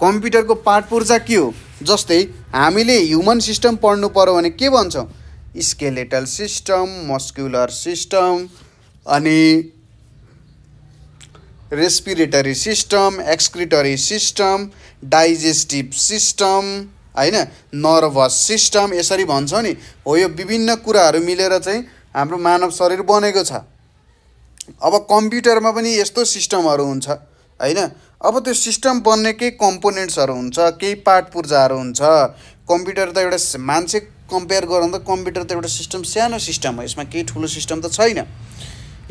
कम्प्युटरको पाठ पूर्जा के हो जस्तै हामीले ह्युमन सिस्टम पढ्नु पऱ्यो भने के भन्छौँ स्केलेटल सिस्टम मस्क्युलर सिस्टम अनि respiratory system excretory system digestive system होइन नर्भस सिस्टम यसरी भन्छौँ नि हो यो विभिन्न कुराहरू मिलेर चाहिँ हाम्रो मानव शरीर बनेको छ अब कम्प्युटरमा पनि यस्तो सिस्टमहरू हुन्छ होइन अब त्यो सिस्टम बन्ने केही कम्पोनेन्ट्सहरू हुन्छ केही पार्ट पूर्जाहरू हुन्छ कम्प्युटर त एउटा मान्छे कम्पेयर गरौँ त कम्प्युटर त एउटा सिस्टम सानो सिस्टम हो यसमा केही ठुलो सिस्टम त छैन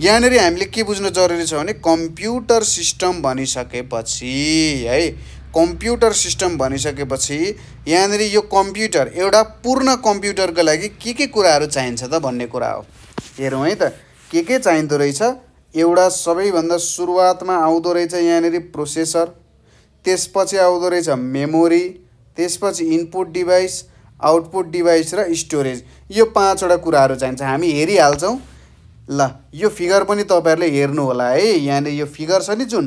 यहाँनिर हामीले के बुझ्नु जरुरी छ भने कम्प्युटर सिस्टम भनिसकेपछि है कम्प्युटर सिस्टम भनिसकेपछि यहाँनिर यो कम्प्युटर एउटा पूर्ण कम्प्युटरको लागि के के कुराहरू चाहिन्छ त भन्ने कुरा हो हेरौँ है त के के चाहिँदो रहेछ एउटा सबैभन्दा सुरुवातमा आउँदो रहेछ यहाँनिर प्रोसेसर त्यसपछि आउँदो रहेछ मेमोरी त्यसपछि इनपुट डिभाइस आउटपुट डिभाइस र स्टोरेज यो पाँचवटा कुराहरू चाहिन्छ हामी हेरिहाल्छौँ ल यो फिगर पनि तपाईँहरूले हेर्नु होला है यहाँनिर यो फिगर छ नि जुन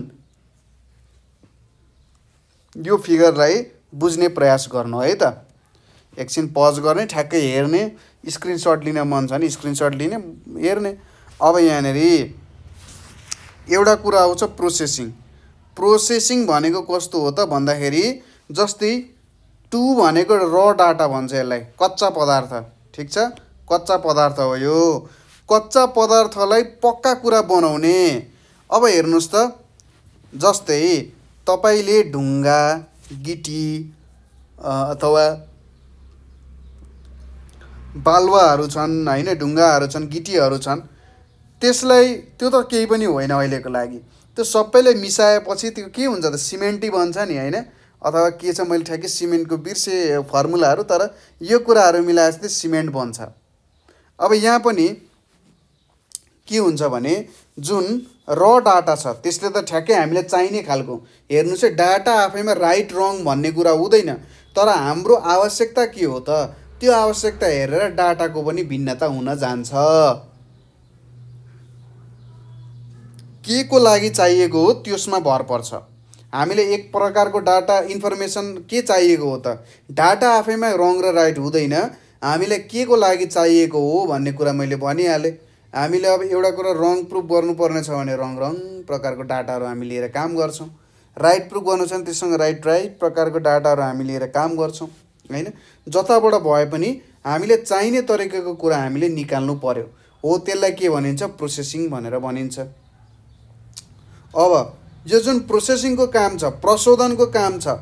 यो फिगरलाई बुझ्ने प्रयास गर्नु है त एकछिन पज गर्ने ठ्याक्कै हेर्ने स्क्रिनसट लिन मन छ नि स्क्रिनसट लिने हेर्ने अब यहाँनिर एउटा कुरा आउँछ प्रोसेसिङ प्रोसेसिङ भनेको कस्तो हो त भन्दाखेरि जस्तै वस्तु भनेको र डाटा भन्छ यसलाई कच्चा पदार्थ ठिक छ कच्चा पदार्थ हो यो कच्चा पदार्थलाई पक्का कुरा बनाउने अब हेर्नुहोस् त जस्तै तपाईँले ढुङ्गा गिटी अथवा बालुवाहरू छन् होइन ढुङ्गाहरू छन् गिटीहरू छन् त्यसलाई त्यो त केही पनि होइन अहिलेको लागि त्यो सबैले मिसाएपछि त्यो के हुन्छ त सिमेन्टी बन्छ नि होइन अथवा के छ मैले ठ्याक्कै सिमेन्टको बिर्से फर्मुलाहरू तर यो कुराहरू मिलाएर चाहिँ सिमेन्ट बन्छ अब यहाँ पनि के हुन्छ भने जुन र डाटा छ त्यसले त ठ्याक्कै हामीलाई चाहिने खालको हेर्नुहोस् है डाटा आफैमा राइट रङ भन्ने कुरा हुँदैन तर हाम्रो आवश्यकता के हो त त्यो आवश्यकता हेरेर डाटाको पनि भिन्नता हुन जान्छ के को लागि चाहिएको हो त्यसमा भर पर्छ हामीले एक प्रकारको डाटा इन्फर्मेसन के चाहिएको हो त डाटा आफैमा रङ र राइट हुँदैन हामीलाई के को लागि चाहिएको हो भन्ने कुरा मैले भनिहालेँ हामीले अब एउटा कुरा रङ प्रुफ गर्नुपर्ने छ भने रङ रङ प्रकारको डाटाहरू हामी लिएर काम गर्छौँ राइट प्रुफ गर्नु छ भने त्यससँग राइट राइट प्रकारको डाटाहरू हामी लिएर काम गर्छौँ होइन जताबाट भए पनि हामीले चाहिने तरिकाको कुरा हामीले निकाल्नु पर्यो हो त्यसलाई के भनिन्छ प्रोसेसिङ भनेर भनिन्छ अब यो जुन प्रोसेसिङको काम छ प्रशोधनको काम छ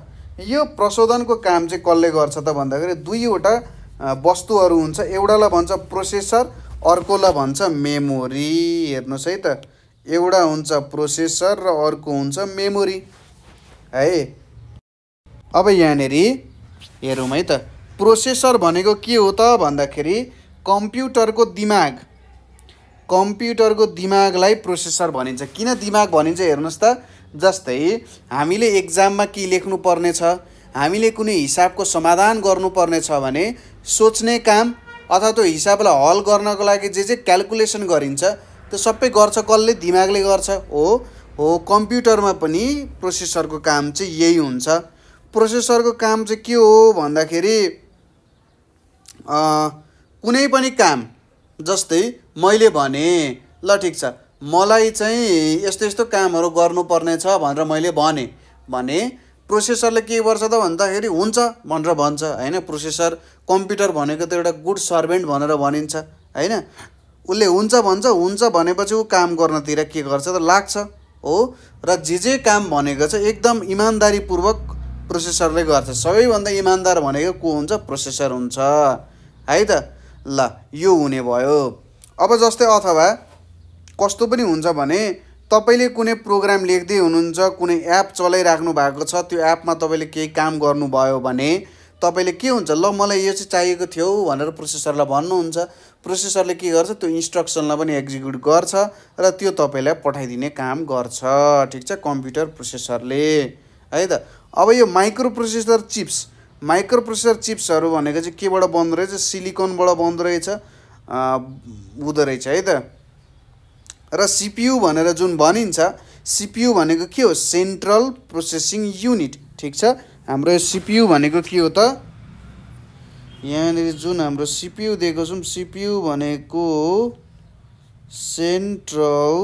यो प्रशोधनको काम चाहिँ कसले गर्छ त भन्दाखेरि दुईवटा वस्तुहरू हुन्छ एउटालाई भन्छ प्रोसेसर अर्कोलाई भन्छ मेमोरी हेर्नुहोस् है त एउटा हुन्छ प्रोसेसर र अर्को हुन्छ मेमोरी है अब यहाँनिर हेरौँ है त प्रोसेसर भनेको के हो त भन्दाखेरि कम्प्युटरको दिमाग कम्प्युटरको दिमागलाई प्रोसेसर भनिन्छ किन दिमाग भनिन्छ हेर्नुहोस् त जस्तै हामीले एक्जाममा के लेख्नु पर्नेछ हामीले कुनै हिसाबको समाधान गर्नुपर्ने छ भने सोच्ने काम अथवा त्यो हिसाबलाई हल गर्नको लागि जे जे क्यालकुलेसन गरिन्छ त्यो सबै गर्छ कसले दिमागले गर्छ हो हो कम्प्युटरमा पनि प्रोसेसरको काम चाहिँ यही हुन्छ प्रोसेसरको काम चाहिँ के हो भन्दाखेरि कुनै पनि काम जस्तै मैले भने ल ठिक छ मलाई चाहिँ यस्तो यस्तो कामहरू गर्नुपर्ने छ भनेर मैले भनेँ भने प्रोसेसरले के गर्छ त भन्दाखेरि हुन्छ भनेर भन्छ होइन प्रोसेसर कम्प्युटर भनेको त एउटा गुड सर्भेन्ट भनेर भनिन्छ होइन उसले हुन्छ भन्छ हुन्छ भनेपछि ऊ काम गर्नतिर के गर्छ त लाग्छ हो र जे जे काम भनेको छ एकदम इमान्दारीपूर्वक प्रोसेसरले गर्छ सबैभन्दा इमान्दार भनेको को हुन्छ प्रोसेसर हुन्छ है त ल यो हुने भयो अब जस्तै अथवा कस्तो पनि हुन्छ भने तपाईँले कुनै प्रोग्राम लेख्दै हुनुहुन्छ कुनै एप चलाइराख्नु भएको छ त्यो एपमा तपाईँले केही काम गर्नुभयो भने तपाईँले के हुन्छ ल मलाई यो चाहिँ चाहिएको थियो भनेर प्रोसेसरलाई भन्नुहुन्छ प्रोसेसरले के गर्छ त्यो इन्स्ट्रक्सनलाई पनि एक्जिक्युट गर्छ र त्यो तपाईँलाई पठाइदिने काम गर्छ ठिक छ कम्प्युटर प्रोसेसरले है त अब यो microprocessor chips microprocessor चिप्सहरू भनेको चाहिँ केबाट बन्द रहेछ सिलिकनबाट बन्दो रहेछ हुँदो रहेछ है त र सिपियु भनेर जुन भनिन्छ सिपियु भनेको के हो सेन्ट्रल प्रोसेसिङ युनिट ठिक छ हाम्रो यो सिपियु भनेको के हो त यहाँनिर जुन हाम्रो सिपियु दिएको छौँ सिपियु भनेको सेन्ट्रल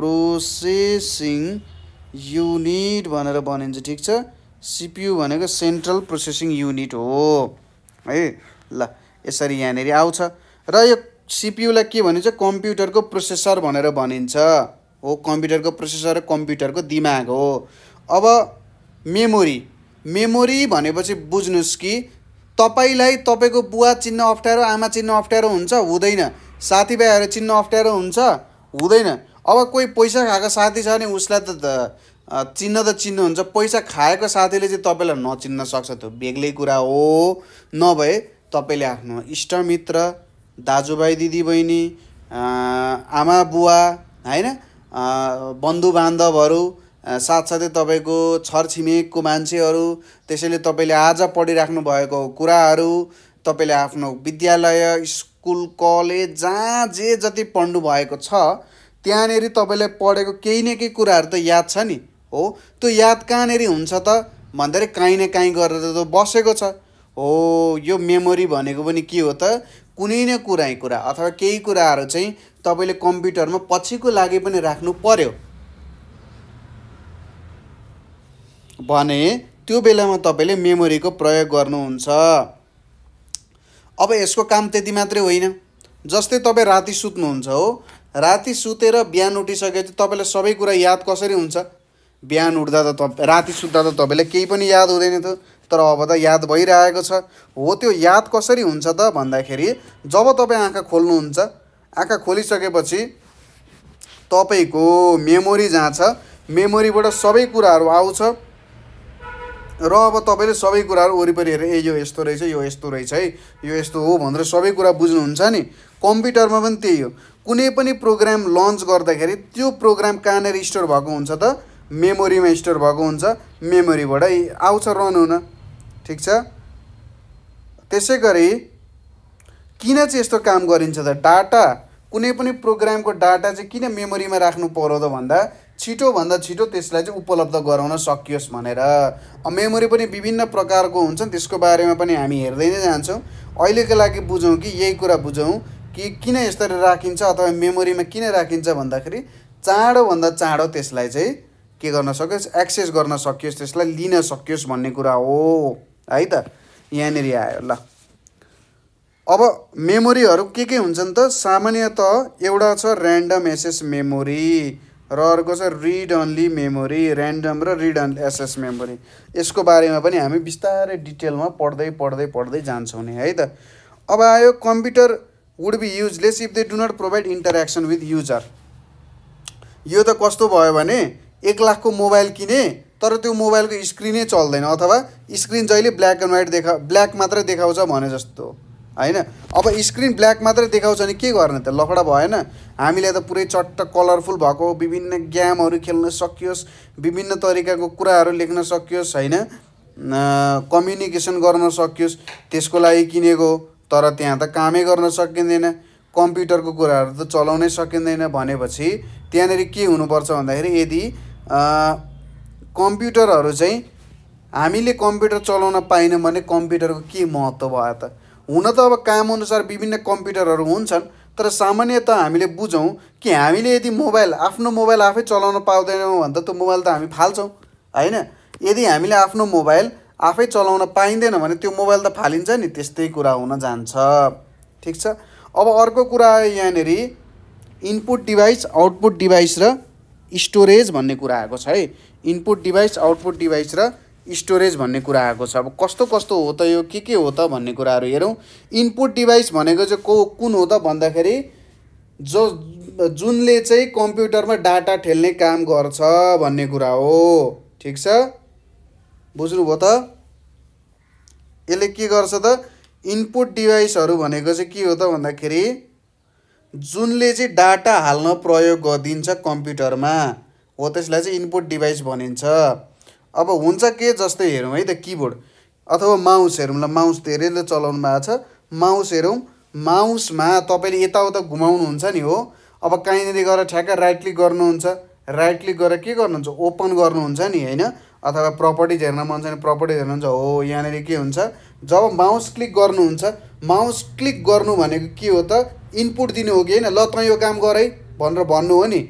प्रोसेसिङ युनिट भनेर भनिन्छ ठिक छ सिपियु भनेको सेन्ट्रल प्रोसेसिङ युनिट हो है ल यसरी यहाँनिर आउँछ र यो सिपियुलाई के भनिन्छ कम्प्युटरको प्रोसेसर भनेर भनिन्छ हो कम्प्युटरको प्रोसेसर कम्प्युटरको दिमाग हो अब मेमोरी मेमोरी भनेपछि बुझ्नुहोस् कि तपाईँलाई तपाईँको बुवा चिन्न अप्ठ्यारो आमा चिन्न अप्ठ्यारो हुन्छ हुँदैन साथीभाइहरू चिन्न अप्ठ्यारो हुन्छ हुँदैन अब कोही पैसा खाएको साथी छ भने उसलाई त चिन्न त चिन्नुहुन्छ पैसा खाएको साथीले चाहिँ तपाईँलाई नचिन्न सक्छ त्यो बेग्लै कुरा हो नभए तपाईँले आफ्नो इष्टमित्र दाजुभाइ दिदीबहिनी आमा बुवा होइन बन्धु बान्धवहरू साथसाथै तपाईँको छरछिमेकको मान्छेहरू त्यसैले तपाईँले आज पढिराख्नु भएको कुराहरू तपाईँले आफ्नो विद्यालय स्कुल कलेज जहाँ जे जति पढ्नु भएको छ त्यहाँनिर तपाईँले पढेको केही न केही कुराहरू त याद छ नि हो त्यो याद कहाँनिर हुन्छ त भन्दाखेरि काहीँ न काहीँ गरेर त बसेको छ हो यो मेमोरी भनेको पनि के हो त कुनै न कुरै कुरा अथवा केही कुराहरू चाहिँ तपाईँले कम्प्युटरमा पछिको लागि पनि राख्नु पर्यो भने त्यो बेलामा तपाईँले मेमोरीको प्रयोग गर्नुहुन्छ अब यसको काम त्यति मात्रै होइन जस्तै तपाईँ राति सुत्नुहुन्छ हो राति सुतेर बिहान उठिसकेपछि तपाईँलाई सबै कुरा याद कसरी हुन्छ बिहान उठ्दा त राति सुत्दा त तपाईँलाई केही पनि याद हुँदैन थियो तर अब त याद भइरहेको छ हो त्यो याद कसरी हुन्छ त भन्दाखेरि जब तपाईँ आँखा खोल्नुहुन्छ आँखा खोलिसकेपछि तपाईँको मेमोरी जहाँ छ मेमोरीबाट सबै कुराहरू आउँछ र अब तपाईँले सबै कुराहरू वरिपरि हेरेर ए यो यस्तो रहेछ यो यस्तो रहेछ है यो यस्तो हो भनेर सबै कुरा बुझ्नुहुन्छ नि कम्प्युटरमा पनि त्यही हो कुनै पनि प्रोग्राम लन्च गर्दाखेरि त्यो प्रोग्राम कहाँनिर स्टोर भएको हुन्छ त मेमोरीमा स्टोर भएको हुन्छ मेमोरीबाटै आउँछ रन हुन ठिक छ त्यसै गरी किन चाहिँ यस्तो काम गरिन्छ त डाटा कुनै पनि प्रोग्रामको डाटा चाहिँ किन मेमोरीमा राख्नु पर्यो त भन्दा छिटोभन्दा छिटो त्यसलाई चाहिँ उपलब्ध गराउन सकियोस् भनेर मेमोरी पनि विभिन्न प्रकारको हुन्छन् त्यसको बारेमा पनि हामी हेर्दै नै जान्छौँ अहिलेको लागि बुझौँ कि यही कुरा बुझौँ कि किन यसरी राखिन्छ अथवा मेमोरीमा किन राखिन्छ भन्दाखेरि चाँडोभन्दा चाँडो त्यसलाई चाहिँ के गर्न सकियोस् एक्सेस गर्न सकियोस् त्यसलाई लिन सकियोस् भन्ने कुरा हो है त यहाँनिर आयो ल अब मेमोरीहरू के के हुन्छन् त सामान्यत एउटा छ ऱ्यान्डम एसएस मेमोरी र अर्को छ रिड अन्ली मेमोरी ऱ्यान्डम र रिड अन एसएस मेमोरी यसको बारेमा पनि हामी बिस्तारै डिटेलमा पढ्दै पढ्दै पढ्दै जान्छौँ नि है त अब आयो computer would be useless if they do not provide interaction with user यो त कस्तो भयो भने एक लाखको मोबाइल किने तर त्यो मोबाइलको स्क्रिनै चल्दैन अथवा स्क्रिन जहिले ब्ल्याक एन्ड व्हाइट देखा ब्ल्याक मात्रै देखाउँछ भने जस्तो होइन अब स्क्रिन ब्ल्याक मात्रै देखाउँछ भने के गर्ने त लखडा भएन हामीले त पुरै चट्ट कलरफुल भएको विभिन्न गेमहरू खेल्न सकियोस् विभिन्न तरिकाको कुराहरू लेख्न सकियोस् होइन कम्युनिकेसन गर्न सकियोस् त्यसको लागि किनेको तर त्यहाँ त कामै गर्न सकिँदैन कम्प्युटरको कुराहरू त चलाउनै सकिँदैन भनेपछि त्यहाँनिर के हुनुपर्छ भन्दाखेरि यदि कम्प्युटरहरू चाहिँ हामीले कम्प्युटर चलाउन पाएनौँ भने कम्प्युटरको के महत्त्व भयो त हुन त अब कामअनुसार विभिन्न कम्प्युटरहरू हुन्छन् तर सामान्यत हामीले बुझौँ कि हामीले यदि मोबाइल आफ्नो मोबाइल आफै चलाउन पाउँदैनौँ भने त त्यो मोबाइल त हामी फाल्छौँ होइन यदि हामीले आफ्नो मोबाइल आफै चलाउन पाइँदैन भने त्यो मोबाइल त फालिन्छ नि त्यस्तै कुरा हुन जान्छ ठिक छ अब अर्को कुरा आयो यहाँनिर इनपुट डिभाइस आउटपुट डिभाइस र स्टोरेज भन्ने कुरा आएको छ है इनपुट डिभाइस आउटपुट डिभाइस र स्टोरेज भन्ने कुरा आएको छ अब कस्तो कस्तो हो त यो के के हो त भन्ने कुराहरू हेरौँ इनपुट डिभाइस भनेको चाहिँ को कुन हो त भन्दाखेरि जो जुनले चाहिँ कम्प्युटरमा डाटा ठेल्ने काम गर्छ भन्ने कुरा हो ठिक छ बुझ्नुभयो त यसले के गर्छ त इनपुट डिभाइसहरू भनेको चाहिँ के हो त भन्दाखेरि जुनले चाहिँ डाटा हाल्न प्रयोग गरिदिन्छ कम्प्युटरमा हो त्यसलाई चाहिँ इनपुट डिभाइस भनिन्छ अब हुन्छ के जस्तै हेरौँ है त किबोर्ड अथवा माउस हेरौँ ल माउस धेरैले चलाउनु भएको छ माउस हेरौँ माउसमा तपाईँले यताउता घुमाउनुहुन्छ नि हो अब कहीँनिर गएर ठ्याक्क राइट क्लिक गर्नुहुन्छ राइट क्लिक गरेर के गर्नुहुन्छ ओपन गर्नुहुन्छ नि होइन अथवा प्रपर्टिज हेर्न मन छ भने प्रपर्टिज हेर्नुहुन्छ हो यहाँनिर के हुन्छ जब माउस क्लिक गर्नुहुन्छ माउस क्लिक गर्नु भनेको के हो त इनपुट दिनु हो कि होइन ल तँ यो काम गर भनेर भन्नु हो नि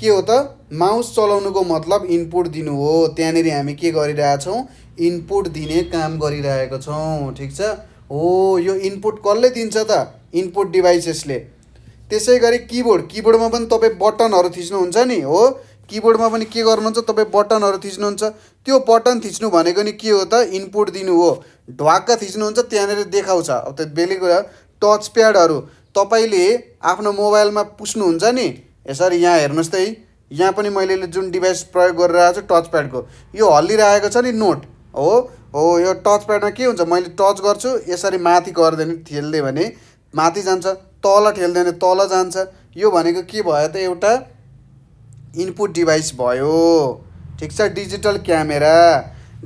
के हो त माउस चलाउनुको मतलब इनपुट दिनु हो त्यहाँनिर हामी के गरिरहेछौँ इनपुट दिने काम गरिरहेको छौँ ठिक छ हो यो इनपुट कसले दिन्छ त इनपुट डिभाइसेसले त्यसै गरी किबोर्ड किबोर्डमा पनि तपाईँ बटनहरू थिच्नुहुन्छ नि हो किबोर्डमा पनि के गर्नुहुन्छ तपाईँ बटनहरू थिच्नुहुन्छ त्यो बटन थिच्नु भनेको नि के हो त इनपुट दिनु हो ढ्वाक्क थिच्नुहुन्छ त्यहाँनिर देखाउँछ अब बेली कुरा टच प्याडहरू तपाईँले आफ्नो मोबाइलमा पुस्नुहुन्छ नि यसरी यहाँ हेर्नुहोस् त है यहाँ पनि मैले जुन डिभाइस प्रयोग गरिरहेको छु टच प्याडको यो हल्लिरहेको छ नि नोट हो हो यो टच प्याडमा के हुन्छ मैले टच गर्छु यसरी माथि गरिदिएँ ठेल्दियो भने माथि जान्छ तल ठेलिदियो भने तल जान्छ यो भनेको के भयो त एउटा इनपुट डिभाइस भयो ठिक छ डिजिटल क्यामेरा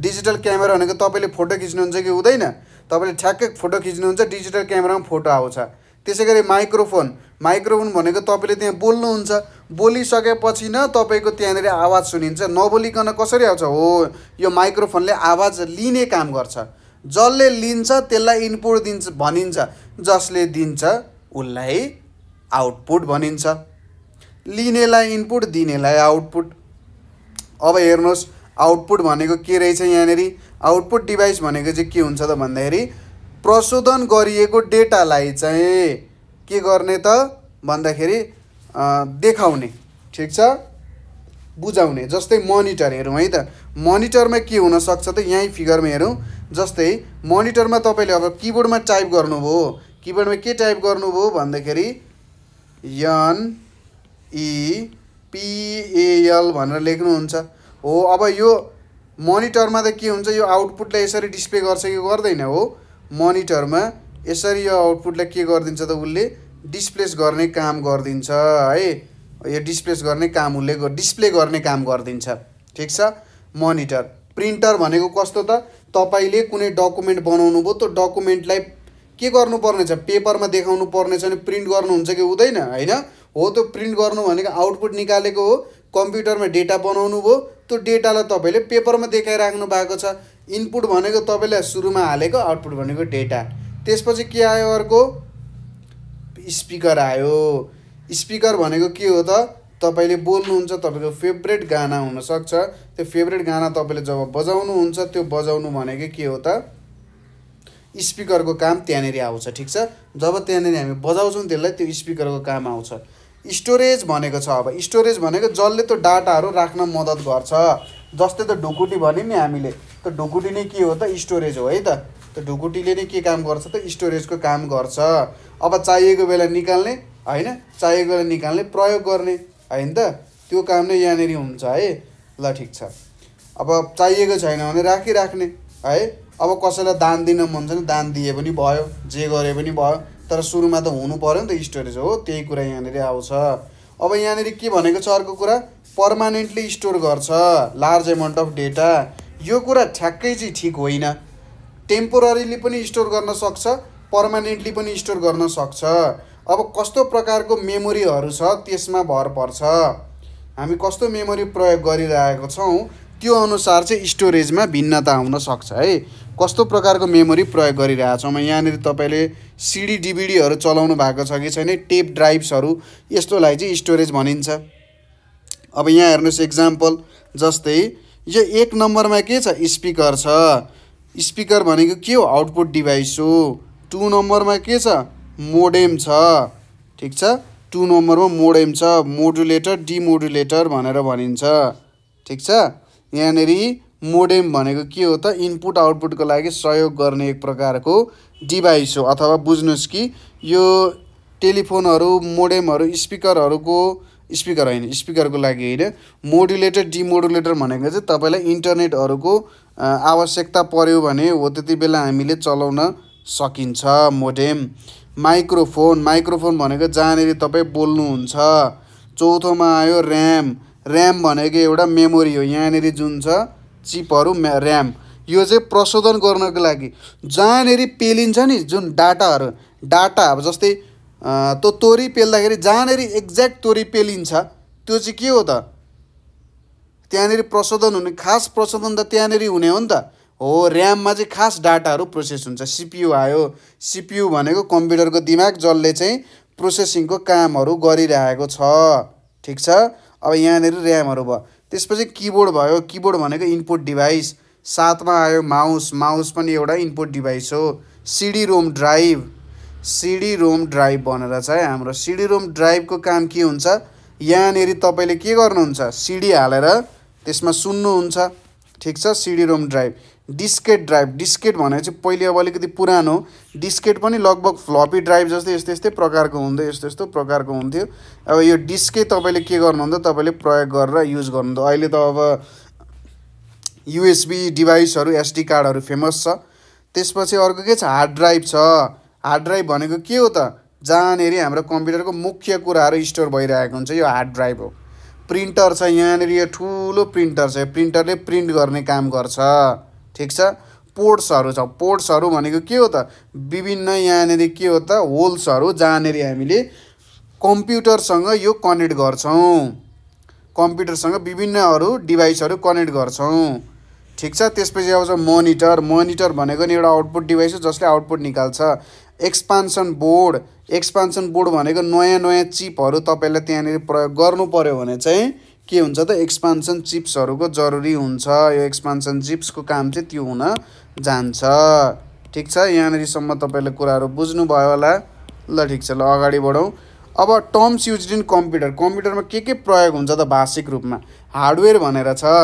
डिजिटल क्यामेरा भनेको तपाईँले फोटो खिच्नुहुन्छ कि हुँदैन तपाईँले ठ्याक्कै फोटो खिच्नुहुन्छ डिजिटल क्यामेरामा फोटो आउँछ त्यसै गरी माइक्रोफोन माइक्रोफोन भनेको तपाईँले त्यहाँ बोल्नुहुन्छ बोलिसकेपछि न तपाईँको त्यहाँनिर आवाज सुनिन्छ नबोलिकन कसरी आउँछ हो यो माइक्रोफोनले आवाज लिने काम गर्छ जसले लिन्छ त्यसलाई इनपुट दिन्छ भनिन्छ जसले दिन्छ उसलाई आउटपुट भनिन्छ लिनेलाई इनपुट दिनेलाई आउटपुट अब हेर्नुहोस् आउटपुट भनेको के रहेछ यहाँनिर आउटपुट डिभाइस भनेको चाहिँ के हुन्छ त भन्दाखेरि प्रशोधन गरिएको डेटालाई चाहिँ के गर्ने त भन्दाखेरि देखाउने ठिक छ बुझाउने जस्तै मोनिटर हेरौँ है त मोनिटरमा के हुनसक्छ त यहीँ फिगरमा हेरौँ जस्तै मोनिटरमा तपाईँले अब किबोर्डमा टाइप गर्नुभयो किबोर्डमा के टाइप गर्नुभयो भन्दाखेरि पिएल e, भनेर लेख्नुहुन्छ हो अब यो मोनिटरमा त के हुन्छ यो आउटपुटलाई यसरी डिस्प्ले गर्छ कि गर्दैन हो मोनिटरमा यसरी यो आउटपुटलाई के गरिदिन्छ त उसले डिस्प्लेस गर्ने काम गरिदिन्छ है यो डिस्प्लेस गर्ने काम उसले डिस्प्ले गर्ने काम गरिदिन्छ ठिक छ मोनिटर प्रिन्टर भनेको कस्तो त तपाईँले कुनै डकुमेन्ट बनाउनु भयो त्यो डकुमेन्टलाई के गर्नुपर्नेछ पेपरमा देखाउनु पर्नेछ भने प्रिन्ट गर्नुहुन्छ कि हुँदैन होइन हो त्यो प्रिन्ट गर्नु भनेको आउटपुट निकालेको हो कम्प्युटरमा डेटा बनाउनु भयो त्यो डेटालाई तपाईँले पेपरमा देखाइराख्नु भएको छ इनपुट भनेको तपाईँले सुरुमा हालेको आउटपुट भनेको डेटा त्यसपछि के आयो अर्को स्पिकर आयो स्पिकर भनेको के हो त तपाईँले बोल्नुहुन्छ तपाईँको फेभरेट गाना हुनसक्छ त्यो फेभरेट गाना तपाईँले जब बजाउनुहुन्छ त्यो बजाउनु भनेकै के हो त स्पिकरको काम त्यहाँनिर आउँछ ठिक छ जब त्यहाँनिर हामी बजाउँछौँ त्यसलाई त्यो स्पिकरको काम आउँछ स्टोरेज भनेको छ अब स्टोरेज भनेको जसले त्यो डाटाहरू राख्न मद्दत गर्छ जस्तै त ढुकुटी भन्यौँ नि हामीले त ढुकुटी नै के हो त स्टोरेज हो है त त्यो ढुकुटीले नै के काम गर्छ त स्टोरेजको काम गर्छ अब चाहिएको बेला निकाल्ने होइन चाहिएको बेला निकाल्ने प्रयोग गर्ने होइन त त्यो काम नै यहाँनिर हुन्छ है ल ठिक छ अब चाहिएको छैन भने राखिराख्ने है अब कसैलाई दान दिन मन छ भने दान दिए पनि भयो जे गरे पनि भयो तर सुरुमा त हुनु पऱ्यो नि त स्टोरेज हो त्यही कुरा यहाँनिर आउँछ अब यहाँनिर के भनेको छ अर्को कुरा पर्मानेन्टली स्टोर गर्छ लार्ज एमाउन्ट अफ डेटा यो कुरा ठ्याक्कै चाहिँ ठिक होइन टेम्पोररीली पनि स्टोर गर्न सक्छ पर्मानेन्टली पनि स्टोर गर्न सक्छ अब कस्तो प्रकारको मेमोरीहरू छ त्यसमा भर पर्छ हामी कस्तो मेमोरी प्रयोग गरिरहेको छौँ त्यो अनुसार चाहिँ स्टोरेजमा भिन्नता आउन सक्छ है कस्तो प्रकारको मेमोरी प्रयोग गरिरहेछौँ यहाँनिर तपाईँले सिडी डिबिडीहरू चलाउनु भएको छ कि छैन टेप ड्राइभ्सहरू यस्तोलाई चाहिँ स्टोरेज भनिन्छ अब यहाँ हेर्नुहोस् इक्जाम्पल जस्तै यो एक नम्बरमा के छ स्पिकर छ स्पिकर भनेको के हो आउटपुट डिभाइस हो टु नम्बरमा के छ मोडेम छ ठिक छ टु नम्बरमा मोडेम छ मोडुलेटर डिमोडुलेटर भनेर भनिन्छ ठिक छ यहाँनिर मोडेम भनेको के हो त इनपुट आउटपुटको लागि सहयोग गर्ने एक प्रकारको डिभाइस हो अथवा बुझ्नुहोस् कि यो टेलिफोनहरू मोडेमहरू स्पिकरहरूको स्पिकर होइन स्पिकरको लागि होइन मोडुलेटर डिमोडुलेटर भनेको चाहिँ तपाईँलाई इन्टरनेटहरूको आवश्यकता पऱ्यो भने हो त्यति बेला हामीले चलाउन सकिन्छ मोडेम माइक्रोफोन माइक्रोफोन भनेको जहाँनिर तपाईँ बोल्नुहुन्छ चौथोमा आयो ऱ्याम ऱ्याम भनेको एउटा मेमोरी हो यहाँनिर जुन छ चिपहरू ऱ्याम यो चाहिँ प्रशोधन गर्नको लागि जहाँनिर पेलिन्छ नि जुन डाटाहरू डाटा अब जस्तै त्यो तोरी पेल्दाखेरि जहाँनिर एक्ज्याक्ट तोरी पेलिन्छ त्यो चाहिँ के हो त त्यहाँनिर प्रशोधन हुने खास प्रशोधन त त्यहाँनिर हुने हो नि त हो ऱ्याममा चाहिँ खास डाटाहरू प्रोसेस हुन्छ सिपियु आयो सिपियु भनेको कम्प्युटरको दिमाग जसले चाहिँ प्रोसेसिङको कामहरू गरिरहेको छ ठिक छ अब यहाँनिर ऱ्यामहरू भयो त्यसपछि किबोर्ड भयो किबोर्ड भनेको इनपुट डिभाइस साथमा आयो माउस माउस पनि एउटा इनपुट डिभाइस हो CD ROM drive CD ROM drive भनेर छ है हाम्रो सिडी रोम ड्राइभको काम के हुन्छ यहाँनिर तपाईँले के गर्नुहुन्छ सिडी हालेर त्यसमा सुन्नुहुन्छ ठिक छ CD ROM drive diskette drive diskette भनेको चाहिँ पहिले अब अलिकति पुरानो डिस्केट पनि लगभग फ्लपी ड्राइभ जस्तै यस्तै यस्तै प्रकारको हुन्थ्यो यस्तो यस्तो प्रकारको हुन्थ्यो अब यो डिस्केट तपाईँले के गर्नुहुन्छ तपाईँले प्रयोग गरेर युज गर्नुहुन्थ्यो अहिले त अब युएसबी डिभाइसहरू एसडी कार्डहरू फेमस छ त्यसपछि अर्को के छ हार्ड ड्राइभ छ हार्ड ड्राइभ भनेको के हो त जहाँनिर हाम्रो कम्प्युटरको मुख्य कुराहरू स्टोर भइरहेको हुन्छ यो हार्ड ड्राइभ हो प्रिन्टर छ यहाँनिर यो ठुलो प्रिन्टर छ प्रिन्टरले प्रिन्ट गर्ने काम गर्छ ठिक छ पोर्ट्सहरू छ पोर्ट्सहरू भनेको के हो त विभिन्न यहाँनिर के हो त होल्सहरू जहाँनिर हामीले कम्प्युटरसँग यो कनेक्ट गर्छौँ कम्प्युटरसँग विभिन्नहरू डिभाइसहरू कनेक्ट गर्छौँ ठिक छ त्यसपछि आउँछ मोनिटर मोनिटर भनेको नि एउटा आउटपुट डिभाइस हो जसले आउटपुट निकाल्छ एक्सपान्सन बोर्ड एक्सपान्सन बोर्ड भनेको नयाँ नयाँ चिपहरू तपाईँले त्यहाँनिर प्रयोग गर्नु पऱ्यो भने चाहिँ के हुन्छ त एक्सपान्सन चिप्सहरूको जरुरी हुन्छ यो एक्सपान्सन चिप्सको काम चाहिँ त्यो हुन जान्छ ठिक छ यहाँनिरसम्म तपाईँले कुराहरू बुझ्नुभयो होला ल ठिक छ ल अगाडि बढौँ अब टर्म्स युज इन कम्प्युटर कम्प्युटरमा के के प्रयोग हुन्छ त भाषिक रूपमा हार्डवेयर भनेर छ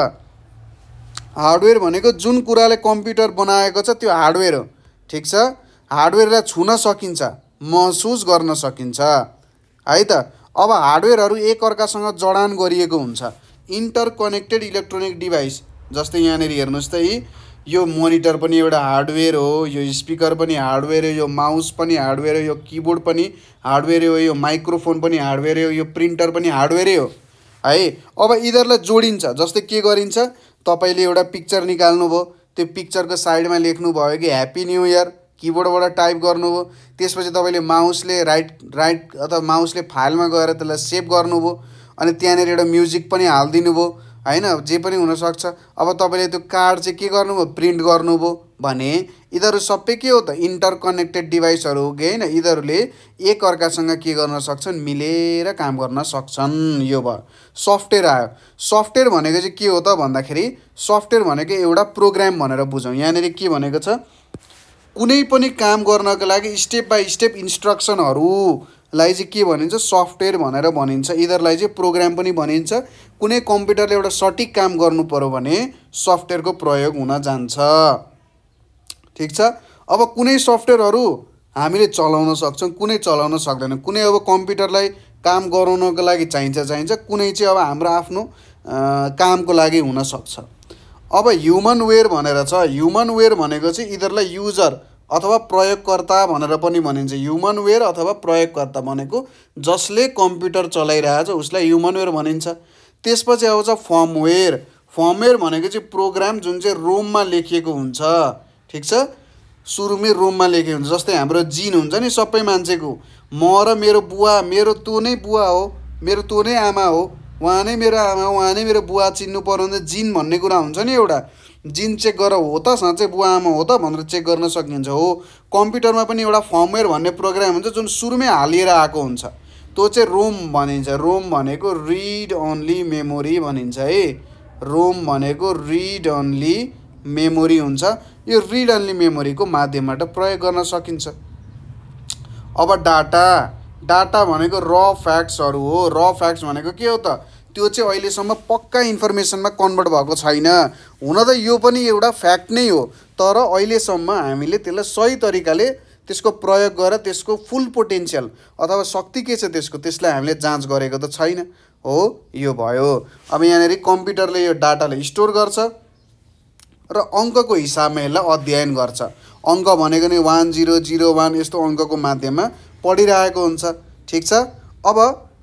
हार्डवेयर भनेको जुन कुराले कम्प्युटर बनाएको छ त्यो हार्डवेयर हो ठिक छ हार्डवेयरलाई छुन सकिन्छ महसुस गर्न सकिन्छ है त अब हार्डवेयरहरू एकअर्कासँग जडान गरिएको हुन्छ इन्टरकनेक्टेड इलेक्ट्रोनिक डिभाइस जस्तै यहाँनिर हेर्नुहोस् त यी यो मोनिटर पनि एउटा हार्डवेयर हो यो स्पिकर पनि हार्डवेयर हो यो माउस पनि हार्डवेयर हो यो किबोर्ड पनि हार्डवेयर हो यो माइक्रोफोन पनि हार्डवेयर हो यो प्रिन्टर पनि हार्डवेयरै हो है अब यिनीहरूलाई जोडिन्छ जस्तै के गरिन्छ तपाईँले एउटा पिक्चर निकाल्नुभयो त्यो पिक्चरको साइडमा लेख्नुभयो कि ह्याप्पी न्यु इयर किबोर्डबाट टाइप गर्नुभयो त्यसपछि तपाईँले माउसले राइट राइट अथवा माउसले फाइलमा गएर त्यसलाई सेभ गर्नुभयो अनि त्यहाँनिर एउटा म्युजिक पनि हालिदिनु भयो होइन जे पनि हुनसक्छ अब तपाईँले त्यो कार्ड चाहिँ के गर्नुभयो प्रिन्ट गर्नुभयो भने यिनीहरू सबै के हो त इन्टरकनेक्टेड डिभाइसहरू हो कि होइन यिनीहरूले एकअर्कासँग के गर्न सक्छन् मिलेर काम गर्न सक्छन् यो भयो सफ्टवेयर आयो सफ्टवेयर भनेको चाहिँ के हो त भन्दाखेरि सफ्टवेयर भनेको एउटा प्रोग्राम भनेर बुझौँ यहाँनिर के भनेको छ कुनै पनि काम गर्नको लागि स्टेप बाई स्टेप इन्स्ट्रक्सनहरूलाई चाहिँ के भनिन्छ सफ्टवेयर भनेर भनिन्छ यिनीहरूलाई चाहिँ प्रोग्राम पनि भनिन्छ कुनै कम्प्युटरले एउटा सठिक काम गर्नु पऱ्यो भने सफ्टवेयरको प्रयोग हुन जान्छ ठिक छ अब कुनै सफ्टवेयरहरू हामीले चलाउन सक्छौँ कुनै चलाउन सक्दैन कुनै अब कम्प्युटरलाई काम गराउनको लागि चाहिन्छ चाहिन्छ कुनै चाहिँ अब हाम्रो आफ्नो कामको लागि हुनसक्छ अब ह्युमन वेयर भनेर छ ह्युमन वेयर भनेको चाहिँ यिनीहरूलाई युजर अथवा प्रयोगकर्ता भनेर पनि भनिन्छ ह्युमन वेयर अथवा प्रयोगकर्ता भनेको जसले कम्प्युटर चलाइरहेछ उसलाई ह्युमन वेयर भनिन्छ त्यसपछि आउँछ फर्मवेयर फर्मवेयर भनेको चाहिँ प्रोग्राम जुन चाहिँ रोममा लेखिएको हुन्छ ठिक छ सुरुमै रोममा लेखेको हुन्छ जस्तै हाम्रो जिन हुन्छ नि सबै मान्छेको म र मेरो बुवा मेरो तँ नै बुवा हो मेरो तँ नै आमा हो उहाँ नै मेरो आमा उहाँ नै मेरो बुवा चिन्नु पर्यो भने जिन भन्ने कुरा हुन्छ नि एउटा जिन चेक गरेर हो त साँच्चै बुवा आमा हो त भनेर चेक गर्न सकिन्छ हो कम्प्युटरमा पनि एउटा फर्मवेयर भन्ने प्रोग्राम हुन्छ जुन सुरुमै हालिएर आएको हुन्छ त्यो चाहिँ रोम भनिन्छ रोम भनेको रिड ओन्ली मेमोरी भनिन्छ है रोम भनेको रिड ओन्ली मेमोरी हुन्छ यो रिड ओन्ली मेमोरीको माध्यमबाट प्रयोग गर्न सकिन्छ अब डाटा डाटा भनेको र फ्याक्ट्सहरू हो र फ्याक्ट्स भनेको के हो त त्यो चाहिँ अहिलेसम्म पक्का इन्फर्मेसनमा कन्भर्ट भएको छैन हुन त यो पनि एउटा फ्याक्ट नै हो तर अहिलेसम्म हामीले त्यसलाई सही तरिकाले त्यसको प्रयोग गरेर त्यसको फुल पोटेन्सियल अथवा शक्ति के छ त्यसको त्यसलाई हामीले जाँच गरेको त छैन हो यो भयो अब यहाँनिर कम्प्युटरले यो डाटालाई स्टोर गर्छ र अङ्कको हिसाबमा यसलाई अध्ययन गर्छ अङ्क भनेको नै वान जिरो जिरो वान यस्तो अङ्कको माध्यममा पढिरहेको हुन्छ ठिक छ अब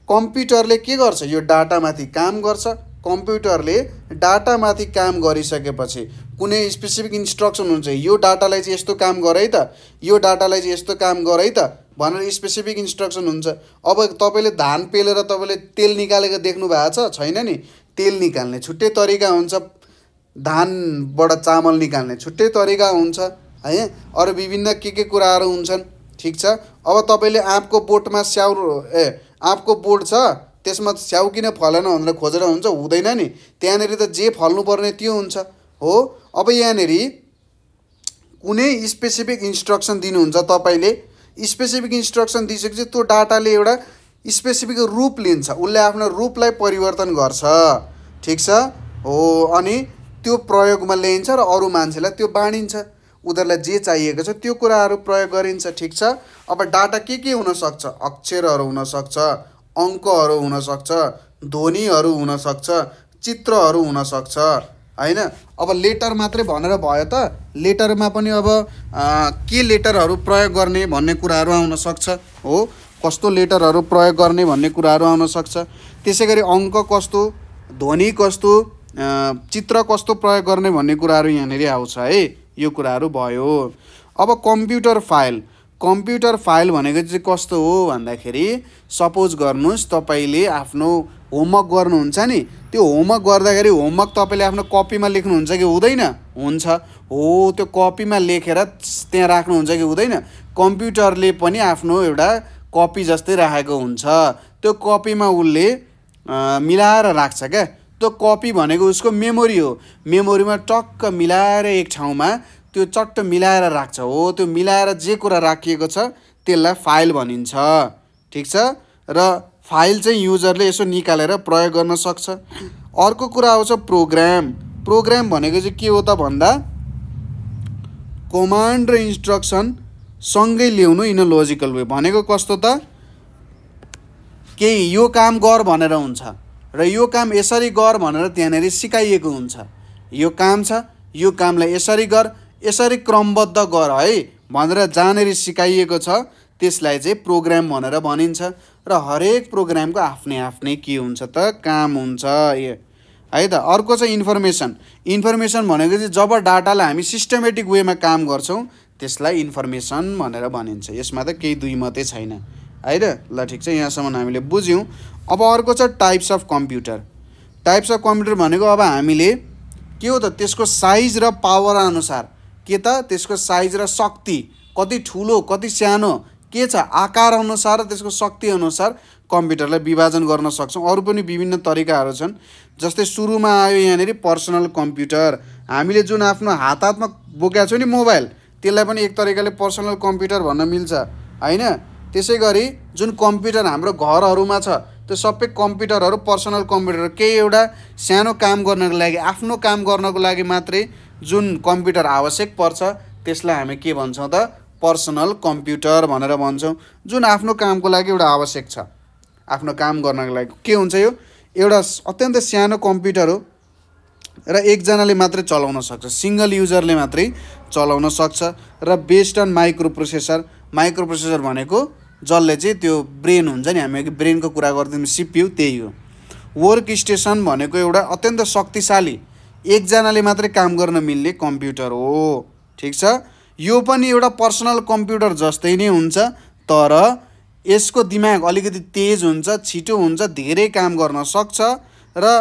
कम्प्युटरले के गर्छ यो डाटामाथि काम गर्छ कम्प्युटरले डाटामाथि काम गरिसकेपछि कुनै स्पेसिफिक इन्स्ट्रक्सन हुन्छ यो डाटालाई चाहिँ यस्तो काम गर है त यो डाटालाई चाहिँ यस्तो काम गर है त भनेर स्पेसिफिक इन्स्ट्रक्सन हुन्छ अब तपाईँले धान पेलेर तपाईँले तेल निकालेको देख्नु भएको छ छैन नि तेल निकाल्ने छुट्टै तरिका हुन्छ धानबाट चामल निकाल्ने छुट्टै तरिका हुन्छ है अरू विभिन्न के के कुराहरू हुन्छन् ठिक छ अब तपाईँले आँपको बोटमा स्याउ ए आँपको बोट छ त्यसमा स्याउ किन फलेन भनेर खोजेर हुन्छ हुँदैन नि त्यहाँनिर त जे फल्नुपर्ने त्यो हुन्छ हो अब यहाँनिर कुनै स्पेसिफिक इन्स्ट्रक्सन दिनुहुन्छ तपाईँले स्पेसिफिक इन्स्ट्रक्सन दिइसकेपछि त्यो डाटाले एउटा स्पेसिफिक रूप लिन्छ उसले आफ्नो रूपलाई परिवर्तन गर्छ ठिक छ हो अनि त्यो प्रयोगमा ल्याइन्छ र अरू मान्छेलाई त्यो बाँडिन्छ उनीहरूलाई जे चाहिएको छ त्यो कुराहरू प्रयोग गरिन्छ ठिक छ अब डाटा के के हुनसक्छ अक्षरहरू हुनसक्छ अङ्कहरू हुनसक्छ ध्वनिहरू हुनसक्छ चित्रहरू हुनसक्छ होइन अब लेटर मात्रै भनेर भयो त लेटरमा पनि अब के लेटरहरू प्रयोग गर्ने भन्ने कुराहरू आउनसक्छ हो कस्तो लेटरहरू प्रयोग गर्ने भन्ने कुराहरू आउनसक्छ त्यसै गरी अङ्क कस्तो ध्वनि कस्तो चित्र कस्तो प्रयोग गर्ने भन्ने कुराहरू यहाँनिर आउँछ है यो कुराहरू भयो अब कम्प्युटर फाइल कम्प्युटर फाइल भनेको चाहिँ कस्तो हो भन्दाखेरि सपोज गर्नुहोस् तपाईँले आफ्नो होमवर्क गर्नुहुन्छ नि त्यो होमवर्क गर्दाखेरि होमवर्क तपाईँले आफ्नो कपीमा लेख्नुहुन्छ कि हुँदैन हुन्छ हो त्यो कपीमा लेखेर त्यहाँ राख्नुहुन्छ कि हुँदैन कम्प्युटरले पनि आफ्नो एउटा कपी जस्तै राखेको हुन्छ त्यो कपीमा उसले मिलाएर राख्छ क्या त्यो कपी भनेको उसको मेमोरी हो मेमोरीमा टक्क मिलाएर एक ठाउँमा त्यो चट्ट मिलाएर राख्छ हो त्यो मिलाएर जे कुरा राखिएको छ त्यसलाई फाइल भनिन्छ ठिक छ र फाइल चाहिँ युजरले यसो निकालेर प्रयोग गर्न सक्छ अर्को कुरा आउँछ प्रोग्राम प्रोग्राम भनेको चाहिँ के हो त भन्दा कमान्ड र इन्स्ट्रक्सन सँगै ल्याउनु इन अ लोजिकल वे भनेको कस्तो त केही यो काम गर भनेर हुन्छ र यो काम यसरी गर भनेर त्यहाँनिर सिकाइएको हुन्छ यो काम छ यो कामलाई यसरी गर यसरी क्रमबद्ध गर है भनेर जहाँनिर सिकाइएको छ त्यसलाई चाहिँ प्रोग्राम भनेर भनिन्छ र हरेक प्रोग्रामको आफ्नै आफ्नै के हुन्छ त काम हुन्छ है त अर्को चाहिँ इन्फर्मेसन इन्फर्मेसन भनेको चाहिँ जब डाटालाई हामी सिस्टमेटिक वेमा काम गर्छौँ त्यसलाई इन्फर्मेसन भनेर भनिन्छ यसमा त केही दुई मात्रै छैन होइन ल ठिक छ यहाँसम्म हामीले बुझ्यौँ अब अर्को छ types of computer types of computer भनेको अब हामीले के हो त त्यसको साइज र पावर अनुसार के त त्यसको साइज र शक्ति कति ठुलो कति सानो के छ आकार अनुसार र त्यसको शक्ति अनुसार कम्प्युटरलाई विभाजन गर्न सक्छौँ अरू पनि विभिन्न तरिकाहरू छन् जस्तै सुरुमा आयो यहाँनिर पर्सनल कम्प्युटर हामीले जुन आफ्नो हात हातमा बोकेका छौँ नि मोबाइल त्यसलाई पनि एक तरिकाले पर्सनल कम्प्युटर भन्न मिल्छ होइन त्यसै गरी जुन कम्प्युटर हाम्रो घरहरूमा छ त्यो सबै कम्प्युटरहरू पर्सनल कम्प्युटर केही एउटा सानो काम गर्नको लागि आफ्नो काम गर्नको लागि मात्रै जुन कम्प्युटर आवश्यक पर्छ त्यसलाई हामी के भन्छौँ त पर्सनल कम्प्युटर भनेर भन्छौँ जुन आफ्नो कामको लागि एउटा आवश्यक छ आफ्नो काम गर्नको लागि के हुन्छ यो एउटा अत्यन्तै सानो कम्प्युटर हो र एकजनाले मात्रै चलाउन सक्छ सिङ्गल युजरले मात्रै चलाउन सक्छ र based on microprocessor microprocessor भनेको जसले चाहिँ त्यो ब्रेन हुन्छ नि हामी ब्रेनको कुरा गर्दैनौँ सिपियु त्यही हो वर्क स्टेसन भनेको एउटा अत्यन्त शक्तिशाली एकजनाले मात्रै काम गर्न मिल्ने कम्प्युटर हो ठिक छ यो पनि एउटा पर्सनल कम्प्युटर जस्तै नै हुन्छ तर यसको दिमाग अलिकति तेज हुन्छ छिटो हुन्छ धेरै काम गर्न सक्छ र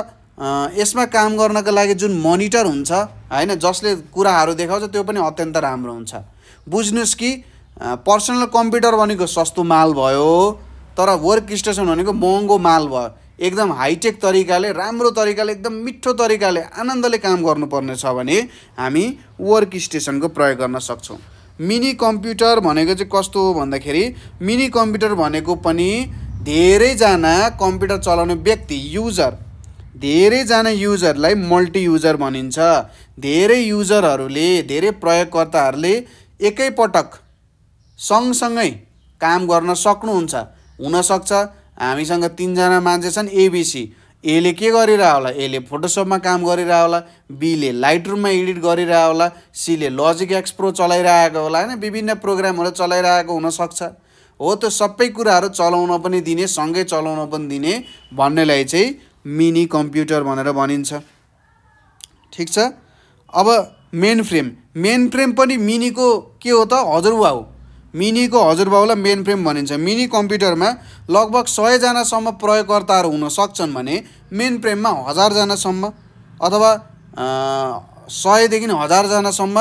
यसमा काम गर्नका लागि जुन मोनिटर हुन्छ होइन जसले कुराहरू देखाउँछ त्यो पनि अत्यन्त राम्रो हुन्छ बुझ्नुहोस् कि पर्सनल कम्प्युटर भनेको सस्तो माल भयो तर वर्क स्टेसन भनेको महँगो माल भयो एकदम हाइटेक तरिकाले राम्रो तरिकाले एकदम मिठो तरिकाले आनन्दले काम गर्नुपर्ने छ भने हामी वर्क स्टेसनको प्रयोग गर्न सक्छौँ मिनी कम्प्युटर भनेको चाहिँ कस्तो हो भन्दाखेरि मिनी कम्प्युटर भनेको पनि धेरैजना कम्प्युटर चलाउने व्यक्ति युजर धेरैजना युजरलाई मल्टी युजर भनिन्छ धेरै युजरहरूले धेरै प्रयोगकर्ताहरूले एकैपटक सँगसँगै काम गर्न सक्नुहुन्छ हुनसक्छ हामीसँग तिनजना मान्छे छन् एबिसी एले के गरिरह होला एले फोटोसपमा काम गरिरह होला बीले लाइट रुममा एडिट गरिरह होला सीले लजिक एक्सप्रो चलाइरहेको होला होइन विभिन्न प्रोग्रामहरू चलाइरहेको हुनसक्छ हो त्यो सबै कुराहरू चलाउन पनि दिने सँगै चलाउन पनि दिने भन्नेलाई चाहिँ मिनी कम्प्युटर भनेर भनिन्छ ठिक छ अब मेन फ्रेम मेन फ्रेम पनि मिनीको के हो त हजुरबुवा हो मिनीको हजुरबाउलाई मेन फ्रेम भनिन्छ मिनी कम्प्युटरमा लगभग सयजनासम्म प्रयोगकर्ताहरू हुन सक्छन् भने मेन फ्रेममा हजारजनासम्म अथवा सयदेखि हजारजनासम्म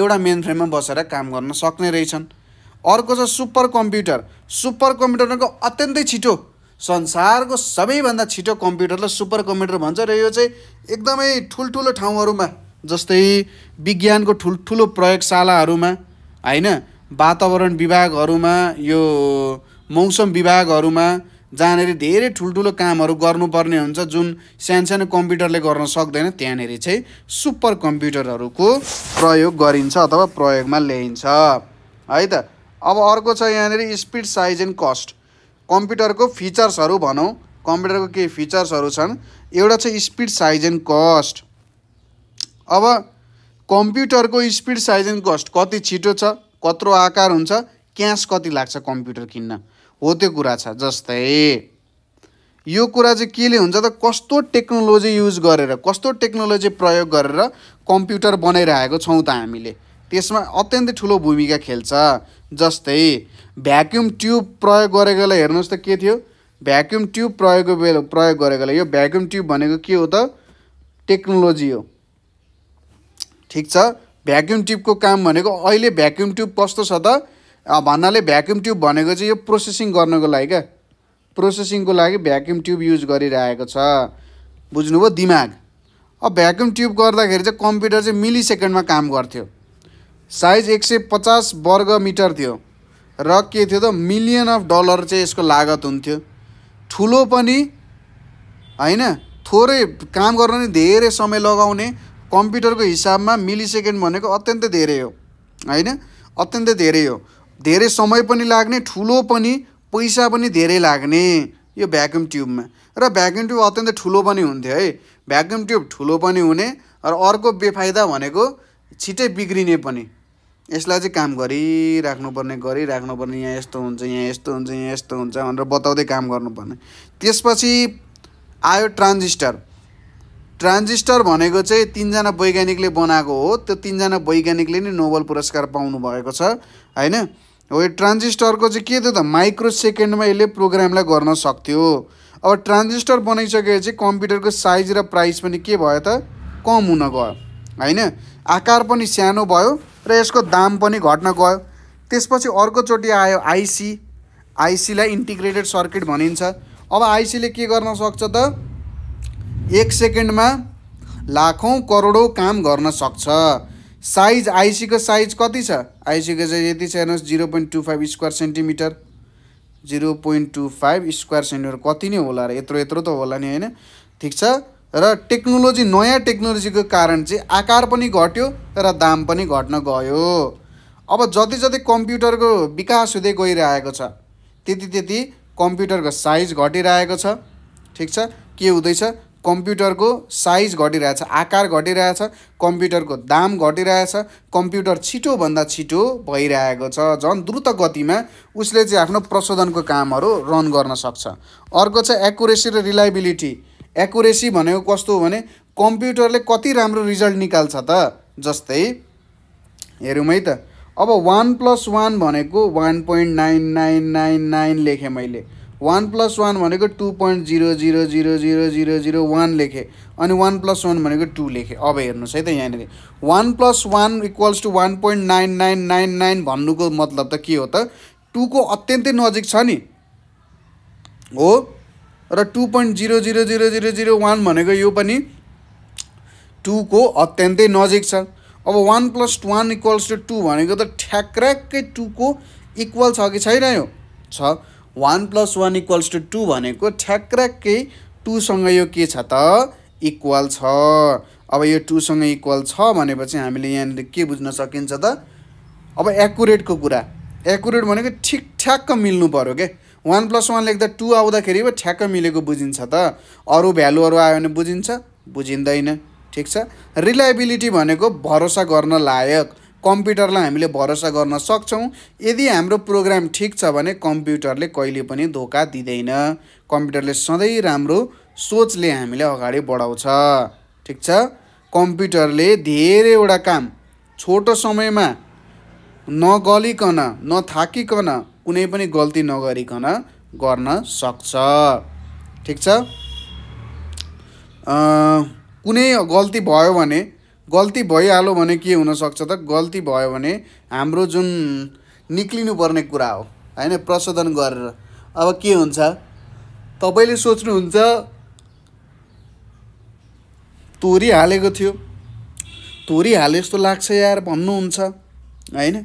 एउटा मेन फ्रेममा बसेर काम गर्न सक्ने रहेछन् अर्को छ सुपर कम्प्युटर सुपर कम्प्युटरको अत्यन्तै छिटो संसारको सबैभन्दा छिटो कम्प्युटरलाई सुपर कम्प्युटर भन्छ र यो चाहिँ एकदमै ठुल्ठुलो ठाउँहरूमा जस्तै विज्ञानको ठुल्ठुलो प्रयोगशालाहरूमा होइन वातावरण विभागहरूमा यो मौसम विभागहरूमा जहाँनिर धेरै ठुल्ठुलो कामहरू गर्नुपर्ने हुन्छ जुन सानो सानो कम्प्युटरले गर्न सक्दैन त्यहाँनिर चाहिँ सुपर कम्प्युटरहरूको प्रयोग गरिन्छ अथवा प्रयोगमा ल्याइन्छ है त अब अर्को छ यहाँनिर स्पिड साइज एन्ड कस्ट कम्प्युटरको फिचर्सहरू भनौँ कम्प्युटरको केही फिचर्सहरू छन् एउटा छ स्पिड साइज एन्ड कस्ट अब कम्प्युटरको स्पिड साइज एन्ड कस्ट कति छिटो छ कत्रो आकार हुन्छ क्यास कति लाग्छ कम्प्युटर किन्न हो त्यो कुरा छ जस्तै यो कुरा चाहिँ केले हुन्छ त कस्तो टेक्नोलोजी युज गरेर कस्तो टेक्नोलोजी प्रयोग गरेर कम्प्युटर बनाइरहेको छौँ त हामीले त्यसमा अत्यन्तै ठुलो भूमिका खेल्छ जस्तै भ्याक्युम ट्युब प्रयोग गरेकोलाई हेर्नुहोस् त के थियो भ्याक्युम ट्युब प्रयोग बेला प्रयोग गरेकोलाई यो भ्याक्युम ट्युब भनेको के हो त टेक्नोलोजी हो ठिक छ भ्याक्युम ट्युबको काम भनेको अहिले भ्याक्युम ट्युब कस्तो छ त भन्नाले भ्याक्युम ट्युब भनेको चाहिँ यो प्रोसेसिङ गर्नको लागि क्या प्रोसेसिङको लागि भ्याक्युम ट्युब युज गरिरहेको छ बुझ्नुभयो दिमाग अब भ्याक्युम ट्युब गर्दाखेरि चाहिँ कम्प्युटर चाहिँ मिली सेकेन्डमा काम गर्थ्यो साइज एक सय पचास वर्ग मिटर थियो र के थियो त मिलियन अफ डलर चाहिँ यसको लागत हुन्थ्यो ठुलो पनि होइन थोरै काम गर्न नि धेरै समय लगाउने कम्प्युटरको हिसाबमा मिली सेकेन्ड भनेको अत्यन्तै धेरै हो होइन अत्यन्तै धेरै हो धेरै समय पनि लाग्ने ठुलो पनि पैसा पनि धेरै लाग्ने यो भ्याकुम ट्युबमा र भ्याकुम ट्युब अत्यन्तै ठुलो पनि हुन्थ्यो है भ्याकुम ट्युब ठुलो पनि हुने र अर्को बेफाइदा भनेको छिटै बिग्रिने पनि यसलाई चाहिँ काम गरिराख्नुपर्ने गरिराख्नुपर्ने यहाँ यस्तो हुन्छ यहाँ यस्तो हुन्छ यहाँ यस्तो हुन्छ भनेर बताउँदै काम गर्नुपर्ने त्यसपछि आयो ट्रान्जिस्टर ट्रान्जिस्टर भनेको चाहिँ तिनजना वैज्ञानिकले बनाएको हो त्यो तिनजना वैज्ञानिकले नै नोबल पुरस्कार पाउनुभएको छ होइन हो यो ट्रान्जिस्टरको चाहिँ के थियो त माइक्रो सेकेन्डमा यसले प्रोग्रामलाई गर्न सक्थ्यो अब ट्रान्जिस्टर बनाइसकेपछि कम्प्युटरको साइज र प्राइस पनि के भयो त कम हुन गयो होइन आकार पनि सानो भयो र यसको दाम पनि घट्न गयो त्यसपछि अर्कोचोटि आयो आइसी आइसीलाई इन्टिग्रेटेड सर्किट भनिन्छ अब आइसीले के गर्न सक्छ त एक सेकेन्डमा लाखौँ करोडौँ काम गर्न सक्छ साइज आइसीको साइज कति छ आइसीको साइज यति छ हेर्नुहोस् zero point two five square centimetre zero point two five square centimetre कति नै होला र यत्रो यत्रो त होला नि होइन ठिक छ र टेक्नोलोजी नयाँ टेक्नोलोजीको कारण चाहिँ आकार पनि घट्यो र दाम पनि घट्न गयो अब जति जति कम्प्युटरको विकास हुँदै गइरहेको छ त्यति त्यति कम्प्युटरको साइज घटिरहेको छ ठिक छ के हुँदैछ कम्प्युटरको साइज घटिरहेछ आकार घटिरहेछ कम्प्युटरको दाम घटिरहेछ कम्प्युटर छिटोभन्दा छिटो भइरहेको छ झन् द्रुत गतिमा उसले चाहिँ आफ्नो प्रशोधनको कामहरू रन गर्न सक्छ अर्को छ एकुरेसी र रिलायबिलिटी एकुरेसी भनेको कस्तो हो भने कम्प्युटरले कति राम्रो रिजल्ट निकाल्छ त जस्तै हेरौँ है त अब वान प्लस वान भनेको one point nine nine nine nine लेखेँ मैले वान प्लस वान भनेको two point zero zero zero zero zero zero one लेखेँ अनि वान प्लस वान भनेको टू लेखेँ अब हेर्नुहोस् है त यहाँनिर one plus one equals two one point nine nine nine nine भन्नुको मतलब त के हो त टूको अत्यन्तै नजिक छ नि हो र two point zero zero zero zero zero one भनेको यो पनि टूको अत्यन्तै नजिक छ अब one plus one equals two two भनेको त ठ्याक्राक्कै टूको इक्वल छ कि छैन यो छ one plus one equals two two भनेको ठ्याक्राक्कै टूसँग यो के छ त इक्वल छ अब यो टूसँग इक्वल छ भनेपछि हामीले यहाँनिर के बुझ्न सकिन्छ त अब एकुरेटको कुरा एकुरेट भनेको ठिकठ्याक्क मिल्नु पऱ्यो क्या वान प्लस वान लेख्दा टू आउँदाखेरि पो ठ्याक्क मिलेको बुझिन्छ त अरू भ्यालुहरू आयो भने बुझिन्छ बुझिँदैन ठिक छ रिलायबिलिटी भनेको भरोसा गर्न लायक कम्प्युटरलाई हामीले भरोसा गर्न सक्छौँ यदि हाम्रो प्रोग्राम ठिक छ भने कम्प्युटरले कहिले पनि धोका दिँदैन कम्प्युटरले सधैँ राम्रो सोचले हामीले अगाडि बढाउँछ ठिक छ कम्प्युटरले धेरैवटा काम छोटो समयमा नगलिकन नथाकिकन कुनै पनि गल्ती नगरिकन गर्न सक्छ ठिक छ कुनै गल्ती भयो भने गल्ती भइहाल्यो भने के हुनसक्छ त गल्ती भयो भने हाम्रो जुन निक्लिनुपर्ने कुरा हो होइन प्रशोधन गरेर अब के हुन्छ तपाईँले सोच्नुहुन्छ तोरी हालेको थियो तोरिहाले जस्तो लाग्छ यार भन्नुहुन्छ होइन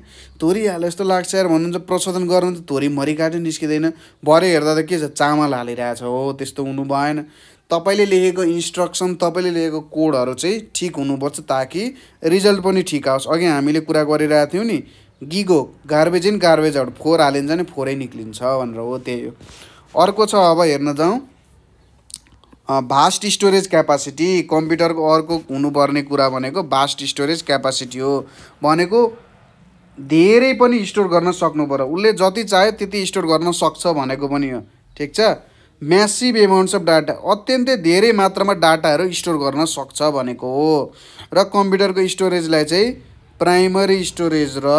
तोरिहाले जस्तो लाग्छ यार भन्नुहुन्छ प्रशोधन गर्नु त तोरी मरिकाटै निस्किँदैन भरे हेर्दा त के छ चामल हालिरहेछ हो त्यस्तो हुनु भएन तपाईँले लेखेको इन्स्ट्रक्सन तपाईँले लेखेको कोडहरू चाहिँ ठिक हुनुपर्छ ताकि रिजल्ट पनि ठिक आओस् अघि हामीले कुरा गरिरहेको थियौँ नि GIGO garbage in garbage out फोहोर हालिन्छ नि फोहोरै निक्लिन्छ भनेर हो त्यही हो अर्को छ अब हेर्न जाउँ भास्ट स्टोरेज क्यापासिटी कम्प्युटरको अर्को हुनुपर्ने कुरा भनेको भास्ट स्टोरेज क्यापासिटी हो भनेको धेरै पनि स्टोर गर्न सक्नु पऱ्यो उसले जति चाह्यो त्यति स्टोर गर्न सक्छ भनेको पनि हो ठिक छ म्यासिभ एमाउन्ट्स अफ डाटा अत्यन्तै धेरै मात्रामा डाटाहरू स्टोर गर्न सक्छ भनेको हो र कम्प्युटरको स्टोरेजलाई चाहिँ प्राइमरी स्टोरेज र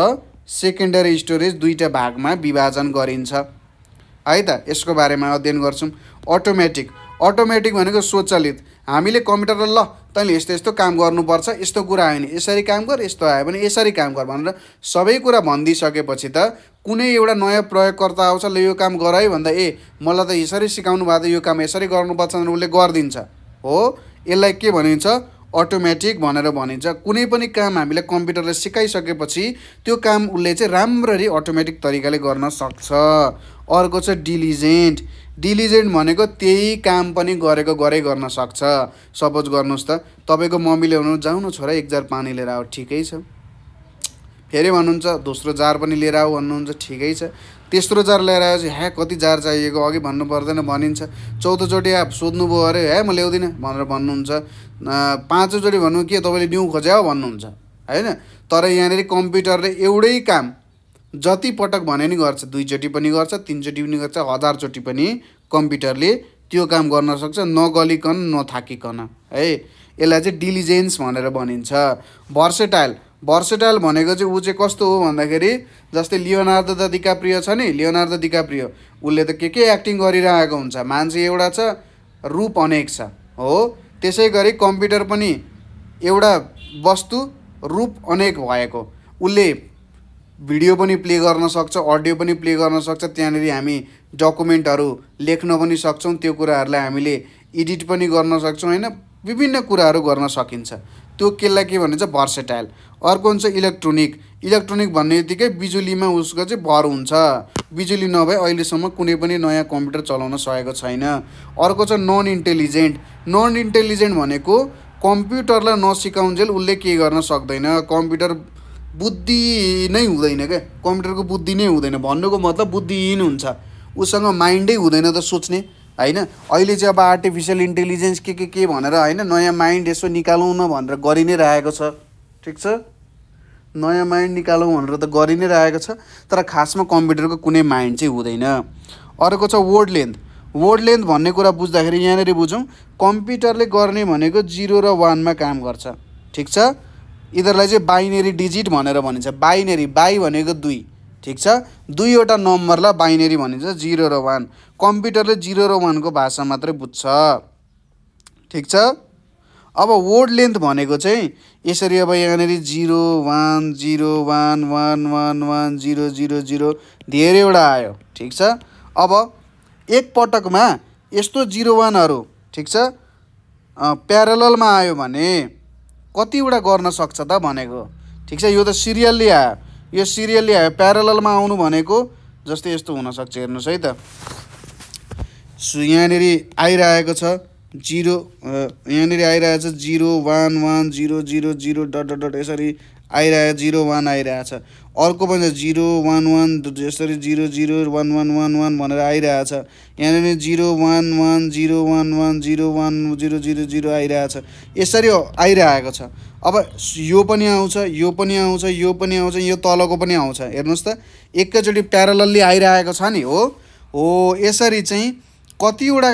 सेकेन्डरी स्टोरेज दुईवटा भागमा विभाजन गरिन्छ है त यसको बारेमा अध्ययन गर्छौँ अटोमेटिक अटोमेटिक भनेको स्वचालित हामीले कम्प्युटरलाई ल तैँले यस्तो यस्तो काम गर्नुपर्छ यस्तो कुरा आयो भने यसरी काम गर यस्तो आयो भने यसरी काम गर भनेर सबै कुरा भनिदिइसकेपछि त कुनै एउटा नयाँ प्रयोगकर्ता आउँछ ल यो काम गर भन्दा ए मलाई त यसरी सिकाउनु भएको यो काम यसरी गर्नुपर्छ भनेर उसले गरिदिन्छ हो यसलाई के भनिन्छ अटोमेटिक भनेर भनिन्छ कुनै पनि काम हामीले कम्प्युटरले सिकाइसकेपछि त्यो काम उसले चाहिँ राम्ररी अटोमेटिक तरिकाले गर्न सक्छ अर्को छ डिलिजेन्ट डिलिजेन्ट भनेको त्यही काम पनि गरेको गरे गर्न सक्छ सपोज गर्नुहोस् त तपाईँको मम्मीले हुनु जाउँ न छोरा एक जार पानी लिएर आऊ ठिकै छ फेरि भन्नुहुन्छ दोस्रो जार पनि लिएर आऊ भन्नुहुन्छ ठिकै छ तेस्रो जार ल्याएर आएपछि ह्या कति जार चाहिएको अघि भन्नु पर्दैन भनिन्छ चौथोचोटि अब सोध्नुभयो अरे ह्या म ल्याउँदिनँ भनेर भन्नुहुन्छ पाँचौँचोटि भन्नु के तपाईँले न्यु खोज्या हो भन्नुहुन्छ होइन तर यहाँनिर कम्प्युटरले एउटै काम जति पटक भने नि गर्छ दुईचोटि पनि गर्छ तिनचोटि पनि गर्छ हजारचोटि पनि कम्प्युटरले त्यो काम गर्न सक्छ नगलिकन नथाकिकन है यसलाई चाहिँ डिलिजेन्स भनेर भनिन्छ भर्सेटाइल भर्सेटाइल भनेको चाहिँ ऊ चाहिँ कस्तो हो भन्दाखेरि जस्तै लियोनार्दो द प्रिय छ नि लियोनार्दो दिकाप्रिय उसले त के के एक्टिङ गरिरहेको हुन्छ मान्छे एउटा छ रूप अनेक छ हो त्यसै गरी कम्प्युटर पनि एउटा वस्तु रूप अनेक भएको उसले भिडियो पनि प्ले गर्न सक्छ अडियो पनि प्ले गर्न सक्छ त्यहाँनिर हामी डकुमेन्टहरू लेख्न पनि सक्छौँ त्यो कुराहरूलाई हामीले एडिट पनि गर्न सक्छौँ होइन विभिन्न कुराहरू गर्न सकिन्छ त्यो केलाई के भनिन्छ भर्सेटाइल अर्को हुन्छ इलेक्ट्रोनिक इलेक्ट्रोनिक भन्ने बित्तिकै बिजुलीमा उसको चाहिँ भर हुन्छ बिजुली नभए अहिलेसम्म कुनै पनि नयाँ कम्प्युटर चलाउन सकेको छैन अर्को छ नन इन्टेलिजेन्ट नन इन्टेलिजेन्ट भनेको कम्प्युटरलाई नसिकाउन्जेल उसले के गर्न सक्दैन कम्प्युटर बुद्धि नै हुँदैन क्या कम्प्युटरको बुद्धि नै हुँदैन भन्नुको मतलब बुद्धिहीन हुन्छ उसँग माइन्डै हुँदैन त सोच्ने होइन अहिले चाहिँ अब आर्टिफिसियल इन्टेलिजेन्स के के के भनेर होइन नयाँ माइन्ड यसो निकालौँ न भनेर गरि नै रहेको छ ठिक छ नयाँ माइन्ड निकालौँ भनेर त गरि नै रहेको छ तर खासमा कम्प्युटरको कुनै माइन्ड चाहिँ हुँदैन अर्को छ वर्ड लेन्थ वर्ड लेन्थ भन्ने कुरा बुझ्दाखेरि यहाँनिर बुझौँ कम्प्युटरले गर्ने भनेको जिरो र वानमा काम गर्छ ठिक छ यिनीहरूलाई चाहिँ बाइनेरी डिजिट भनेर भनिन्छ बाइनेरी बाई भनेको दुई ठिक छ दुईवटा नम्बरलाई बाइनेरी भनिन्छ जिरो र वान कम्प्युटरले जिरो र वानको भाषा मात्रै बुझ्छ ठिक छ अब वर्ड लेन्थ भनेको चाहिँ यसरी अब यहाँनिर zero one zero one one one one zero zero zero धेरैवटा आयो ठिक छ अब एकपटकमा यस्तो जिरो वानहरू ठिक छ प्यारलमा आयो भने कतिवटा गर्न सक्छ त भनेको ठिक छ यो त सिरियल्ली आयो यो सिरियल प्यारलमा आउनु भनेको जस्तै यस्तो हुनसक्छ हेर्नुहोस् है त यहाँनिर आइरहेको छ जिरो यहाँनिर आइरहेछ zero one one zero zero zero dot dot dot यसरी आइरहेको जिरो वान आइरहेछ अर्को पनि जिरो वान वान यसरी zero zero one one one one भनेर आइरहेछ यहाँनिर zero one one zero one one zero one zero zero zero आइरहेछ यसरी आइरहेको छ अब यो पनि आउँछ यो पनि आउँछ यो पनि आउँछ यो तलको पनि आउँछ हेर्नुहोस् त एकैचोटि प्यारलल्ली आइरहेको छ नि हो हो यसरी चाहिँ कतिवटा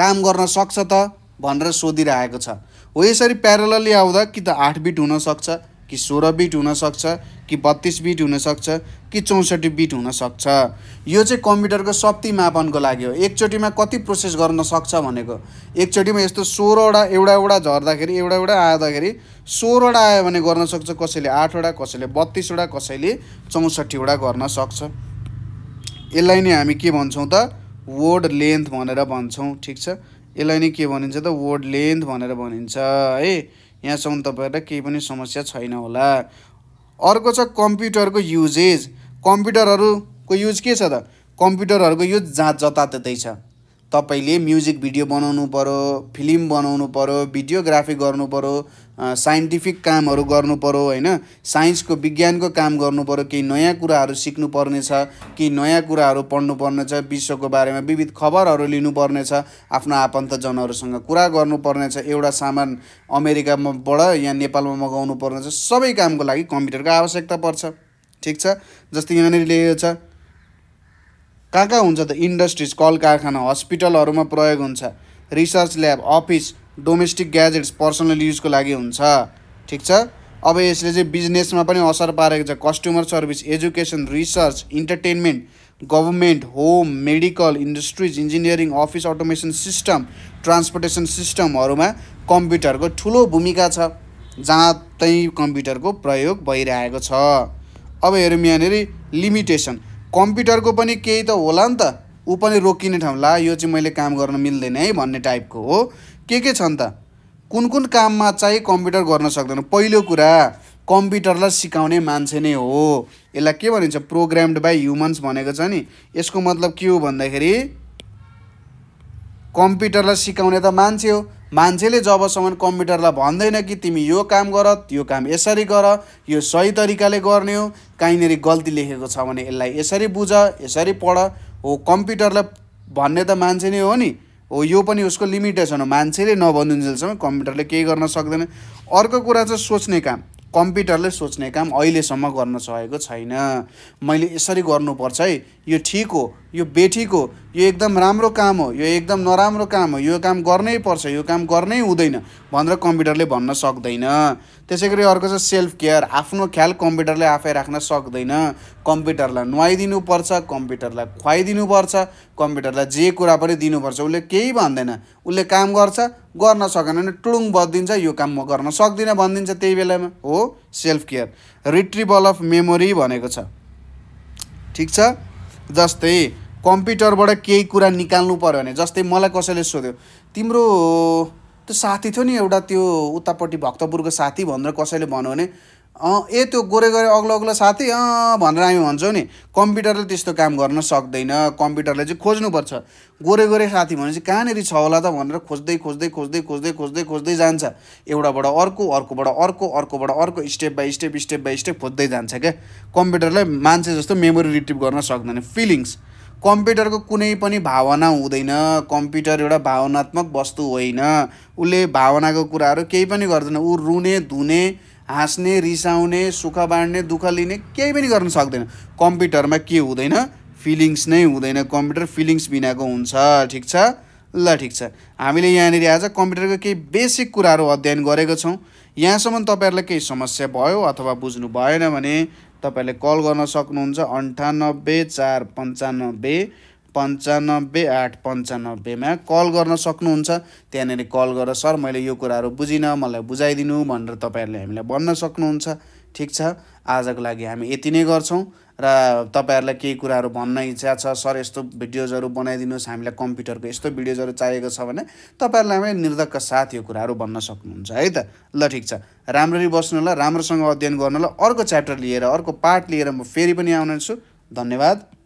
काम गर्न सक्छ त भनेर सोधिरहेको छ हो यसरी प्यारलल्ली आउँदा कि त आठ बिट हुनसक्छ कि सोह्र बिट हुनसक्छ कि बत्तिस बिट हुनसक्छ कि चौसठी बिट हुनसक्छ यो चाहिँ कम्प्युटरको शक्ति मापनको लागि हो एकचोटिमा कति प्रोसेस गर्न सक्छ भनेको एकचोटिमा यस्तो सोह्रवटा एउटा एउटा झर्दाखेरि एउटा एउटा आउँदाखेरि सोह्रवटा आयो भने गर्न सक्छ कसैले आठवटा कसैले बत्तिसवटा कसैले चौसठीवटा गर्न सक्छ यसलाई नै हामी के भन्छौँ त वर्ड लेन्थ भनेर भन्छौँ ठिक छ यसलाई नै के भनिन्छ त वर्ड लेन्थ भनेर भनिन्छ है यहाँसम्म तपाईँहरूलाई केही पनि समस्या छैन होला अर्को छ कम्प्युटरको युजेज कम्प्युटरहरूको युज के छ त कम्प्युटरहरूको युज जहाँ जताततै छ तपाईँले म्युजिक भिडियो बनाउनु पऱ्यो फिल्म बनाउनु पऱ्यो भिडियोग्राफी गर्नु पऱ्यो साइन्टिफिक कामहरू गर्नुपऱ्यो होइन साइन्सको विज्ञानको काम गर्नुपऱ्यो केही नयाँ कुराहरू सिक्नुपर्नेछ केही नयाँ कुराहरू पढ्नुपर्नेछ विश्वको बारेमा विविध खबरहरू लिनुपर्नेछ आफ्नो आफन्तजनहरूसँग कुरा गर्नुपर्नेछ एउटा सामान अमेरिकामाबाट यहाँ नेपालमा मगाउनु पर्नेछ सबै कामको लागि कम्प्युटरको आवश्यकता पर्छ ठिक छ जस्तै यहाँनिर लिएको छ कहाँ कहाँ हुन्छ त इन्डस्ट्रिज कल कारखाना हस्पिटलहरूमा प्रयोग हुन्छ research lab office domestic gadgets personal युजको लागि हुन्छ ठिक छ अब यसले चाहिँ बिजनेसमा पनि असर पारेको छ customer service education research entertainment government home medical industries engineering office automation system transportation सिस्टमहरूमा कम्प्युटरको ठुलो भूमिका छ जहाँ त्यही कम्प्युटरको प्रयोग भइरहेको छ अब हेरौँ यहाँनिर लिमिटेसन कम्प्युटरको पनि केही त होला नि त ऊ पनि रोकिने ठाउँ ला यो चाहिँ मैले काम गर्न मिल्दैन है भन्ने टाइपको हो के के छन् त कुन कुन काममा चाहिँ कम्प्युटर गर्न सक्दैन पहिलो कुरा कम्प्युटरलाई सिकाउने मान्छे नै हो यसलाई के भनिन्छ प्रोग्रामड बाई ह्युमन्स भनेको छ नि यसको मतलब के हो भन्दाखेरि कम्प्युटरलाई सिकाउने त मान्छे हो मान्छेले जबसम्म कम्प्युटरलाई भन्दैन कि तिमी यो काम गर त्यो काम यसरी गर यो सही तरिकाले गर्ने हो कहीँनिर गल्ती लेखेको छ भने यसलाई यसरी बुझ यसरी पढ हो कम्प्युटरलाई भन्ने त मान्छे नै हो नि हो यो पनि उसको लिमिटेसन हो मान्छेले नभनिन्जेलसम्म कम्प्युटरले केही गर्न सक्दैन अर्को कुरा चाहिँ सोच्ने काम कम्प्युटरले सोच्ने काम अहिलेसम्म गर्न सकेको छैन मैले यसरी गर्नुपर्छ है यो ठिक हो यो बेठिक हो यो एकदम राम्रो काम हो यो एकदम नराम्रो काम हो यो काम गर्नै पर्छ यो काम गर्नै हुँदैन भनेर कम्प्युटरले भन्न सक्दैन त्यसै गरी अर्को छ सेल्फ केयर आफ्नो ख्याल कम्प्युटरले आफै राख्न सक्दैन कम्प्युटरलाई नुहाइदिनुपर्छ कम्प्युटरलाई खुवाइदिनुपर्छ कम्प्युटरलाई जे कुरा पनि दिनुपर्छ उसले केही भन्दैन उसले काम गर्छ गर्न सकेन भने टुडुङ बद्दिन्छ यो काम म गर्न सक्दिनँ भनिदिन्छ त्यही बेलामा हो self care retrieval of memory भनेको छ ठिक छ जस्तै कम्प्युटरबाट केही कुरा निकाल्नु पऱ्यो भने जस्तै मलाई कसैले सोध्यो तिम्रो त्यो साथी थियो नि एउटा त्यो उतापट्टि भक्तपुरको साथी भनेर कसैले भन्यो भने अँ ए त्यो गोरे गोरे अग्लो अग्लो साथी अँ भनेर हामी भन्छौँ नि कम्प्युटरले त्यस्तो काम गर्न सक्दैन कम्प्युटरले चाहिँ खोज्नुपर्छ गोरे गोरे साथी भनेपछि कहाँनिर छ होला त भनेर खोज्दै खोज्दै खोज्दै खोज्दै खोज्दै खोज्दै जान्छ एउटाबाट अर्को अर्कोबाट अर्को अर्कोबाट अर्को step by step step by step खोज्दै जान्छ क्या कम्प्युटरलाई मान्छे जस्तो मेमोरी रिट्रिभ गर्न सक्दैन फिलिङ्स कम्प्युटरको कुनै पनि भावना हुँदैन कम्प्युटर एउटा भावनात्मक वस्तु होइन उसले भावनाको कुराहरू केही पनि गर्दैन ऊ रुने धुने हाँस्ने रिसाउने सुख बाँड्ने दुःख लिने केही पनि गर्न सक्दैन कम्प्युटरमा के हुँदैन फिलिङ्स नै हुँदैन कम्प्युटर फिलिङ्स बिनाको हुन्छ ठिक छ ल ठिक छ हामीले यहाँनिर आज कम्प्युटरको केही बेसिक कुराहरू अध्ययन गरेको छौँ यहाँसम्म तपाईँहरूलाई केही समस्या भयो अथवा बुझ्नु भएन भने तपाईँले कल गर्न सक्नुहुन्छ अन्ठानब्बे चार पन्चानब्बे पन्चानब्बे आठ पन्चानब्बेमा कल गर्न सक्नुहुन्छ त्यहाँनिर कल गरेर सर मैले यो कुराहरू बुझिनँ मलाई बुझाइदिनु भनेर तपाईँहरूले हामीलाई भन्न सक्नुहुन्छ ठिक छ आजको लागि हामी यति नै गर्छौँ र तपाईँहरूलाई केही कुराहरू भन्न इच्छा छ सर यस्तो भिडियोजहरू बनाइदिनुहोस् हामीलाई कम्प्युटरको यस्तो भिडियोजहरू चाहिएको छ भने तपाईँहरूलाई हामीले निर्धक्क साथ यो कुराहरू भन्न सक्नुहुन्छ है त ल ठिक छ राम्ररी बस्नुहोला राम्रोसँग अध्ययन गर्नुहोला अर्को च्याप्टर लिएर अर्को पार्ट लिएर म फेरि पनि आउनेछु धन्यवाद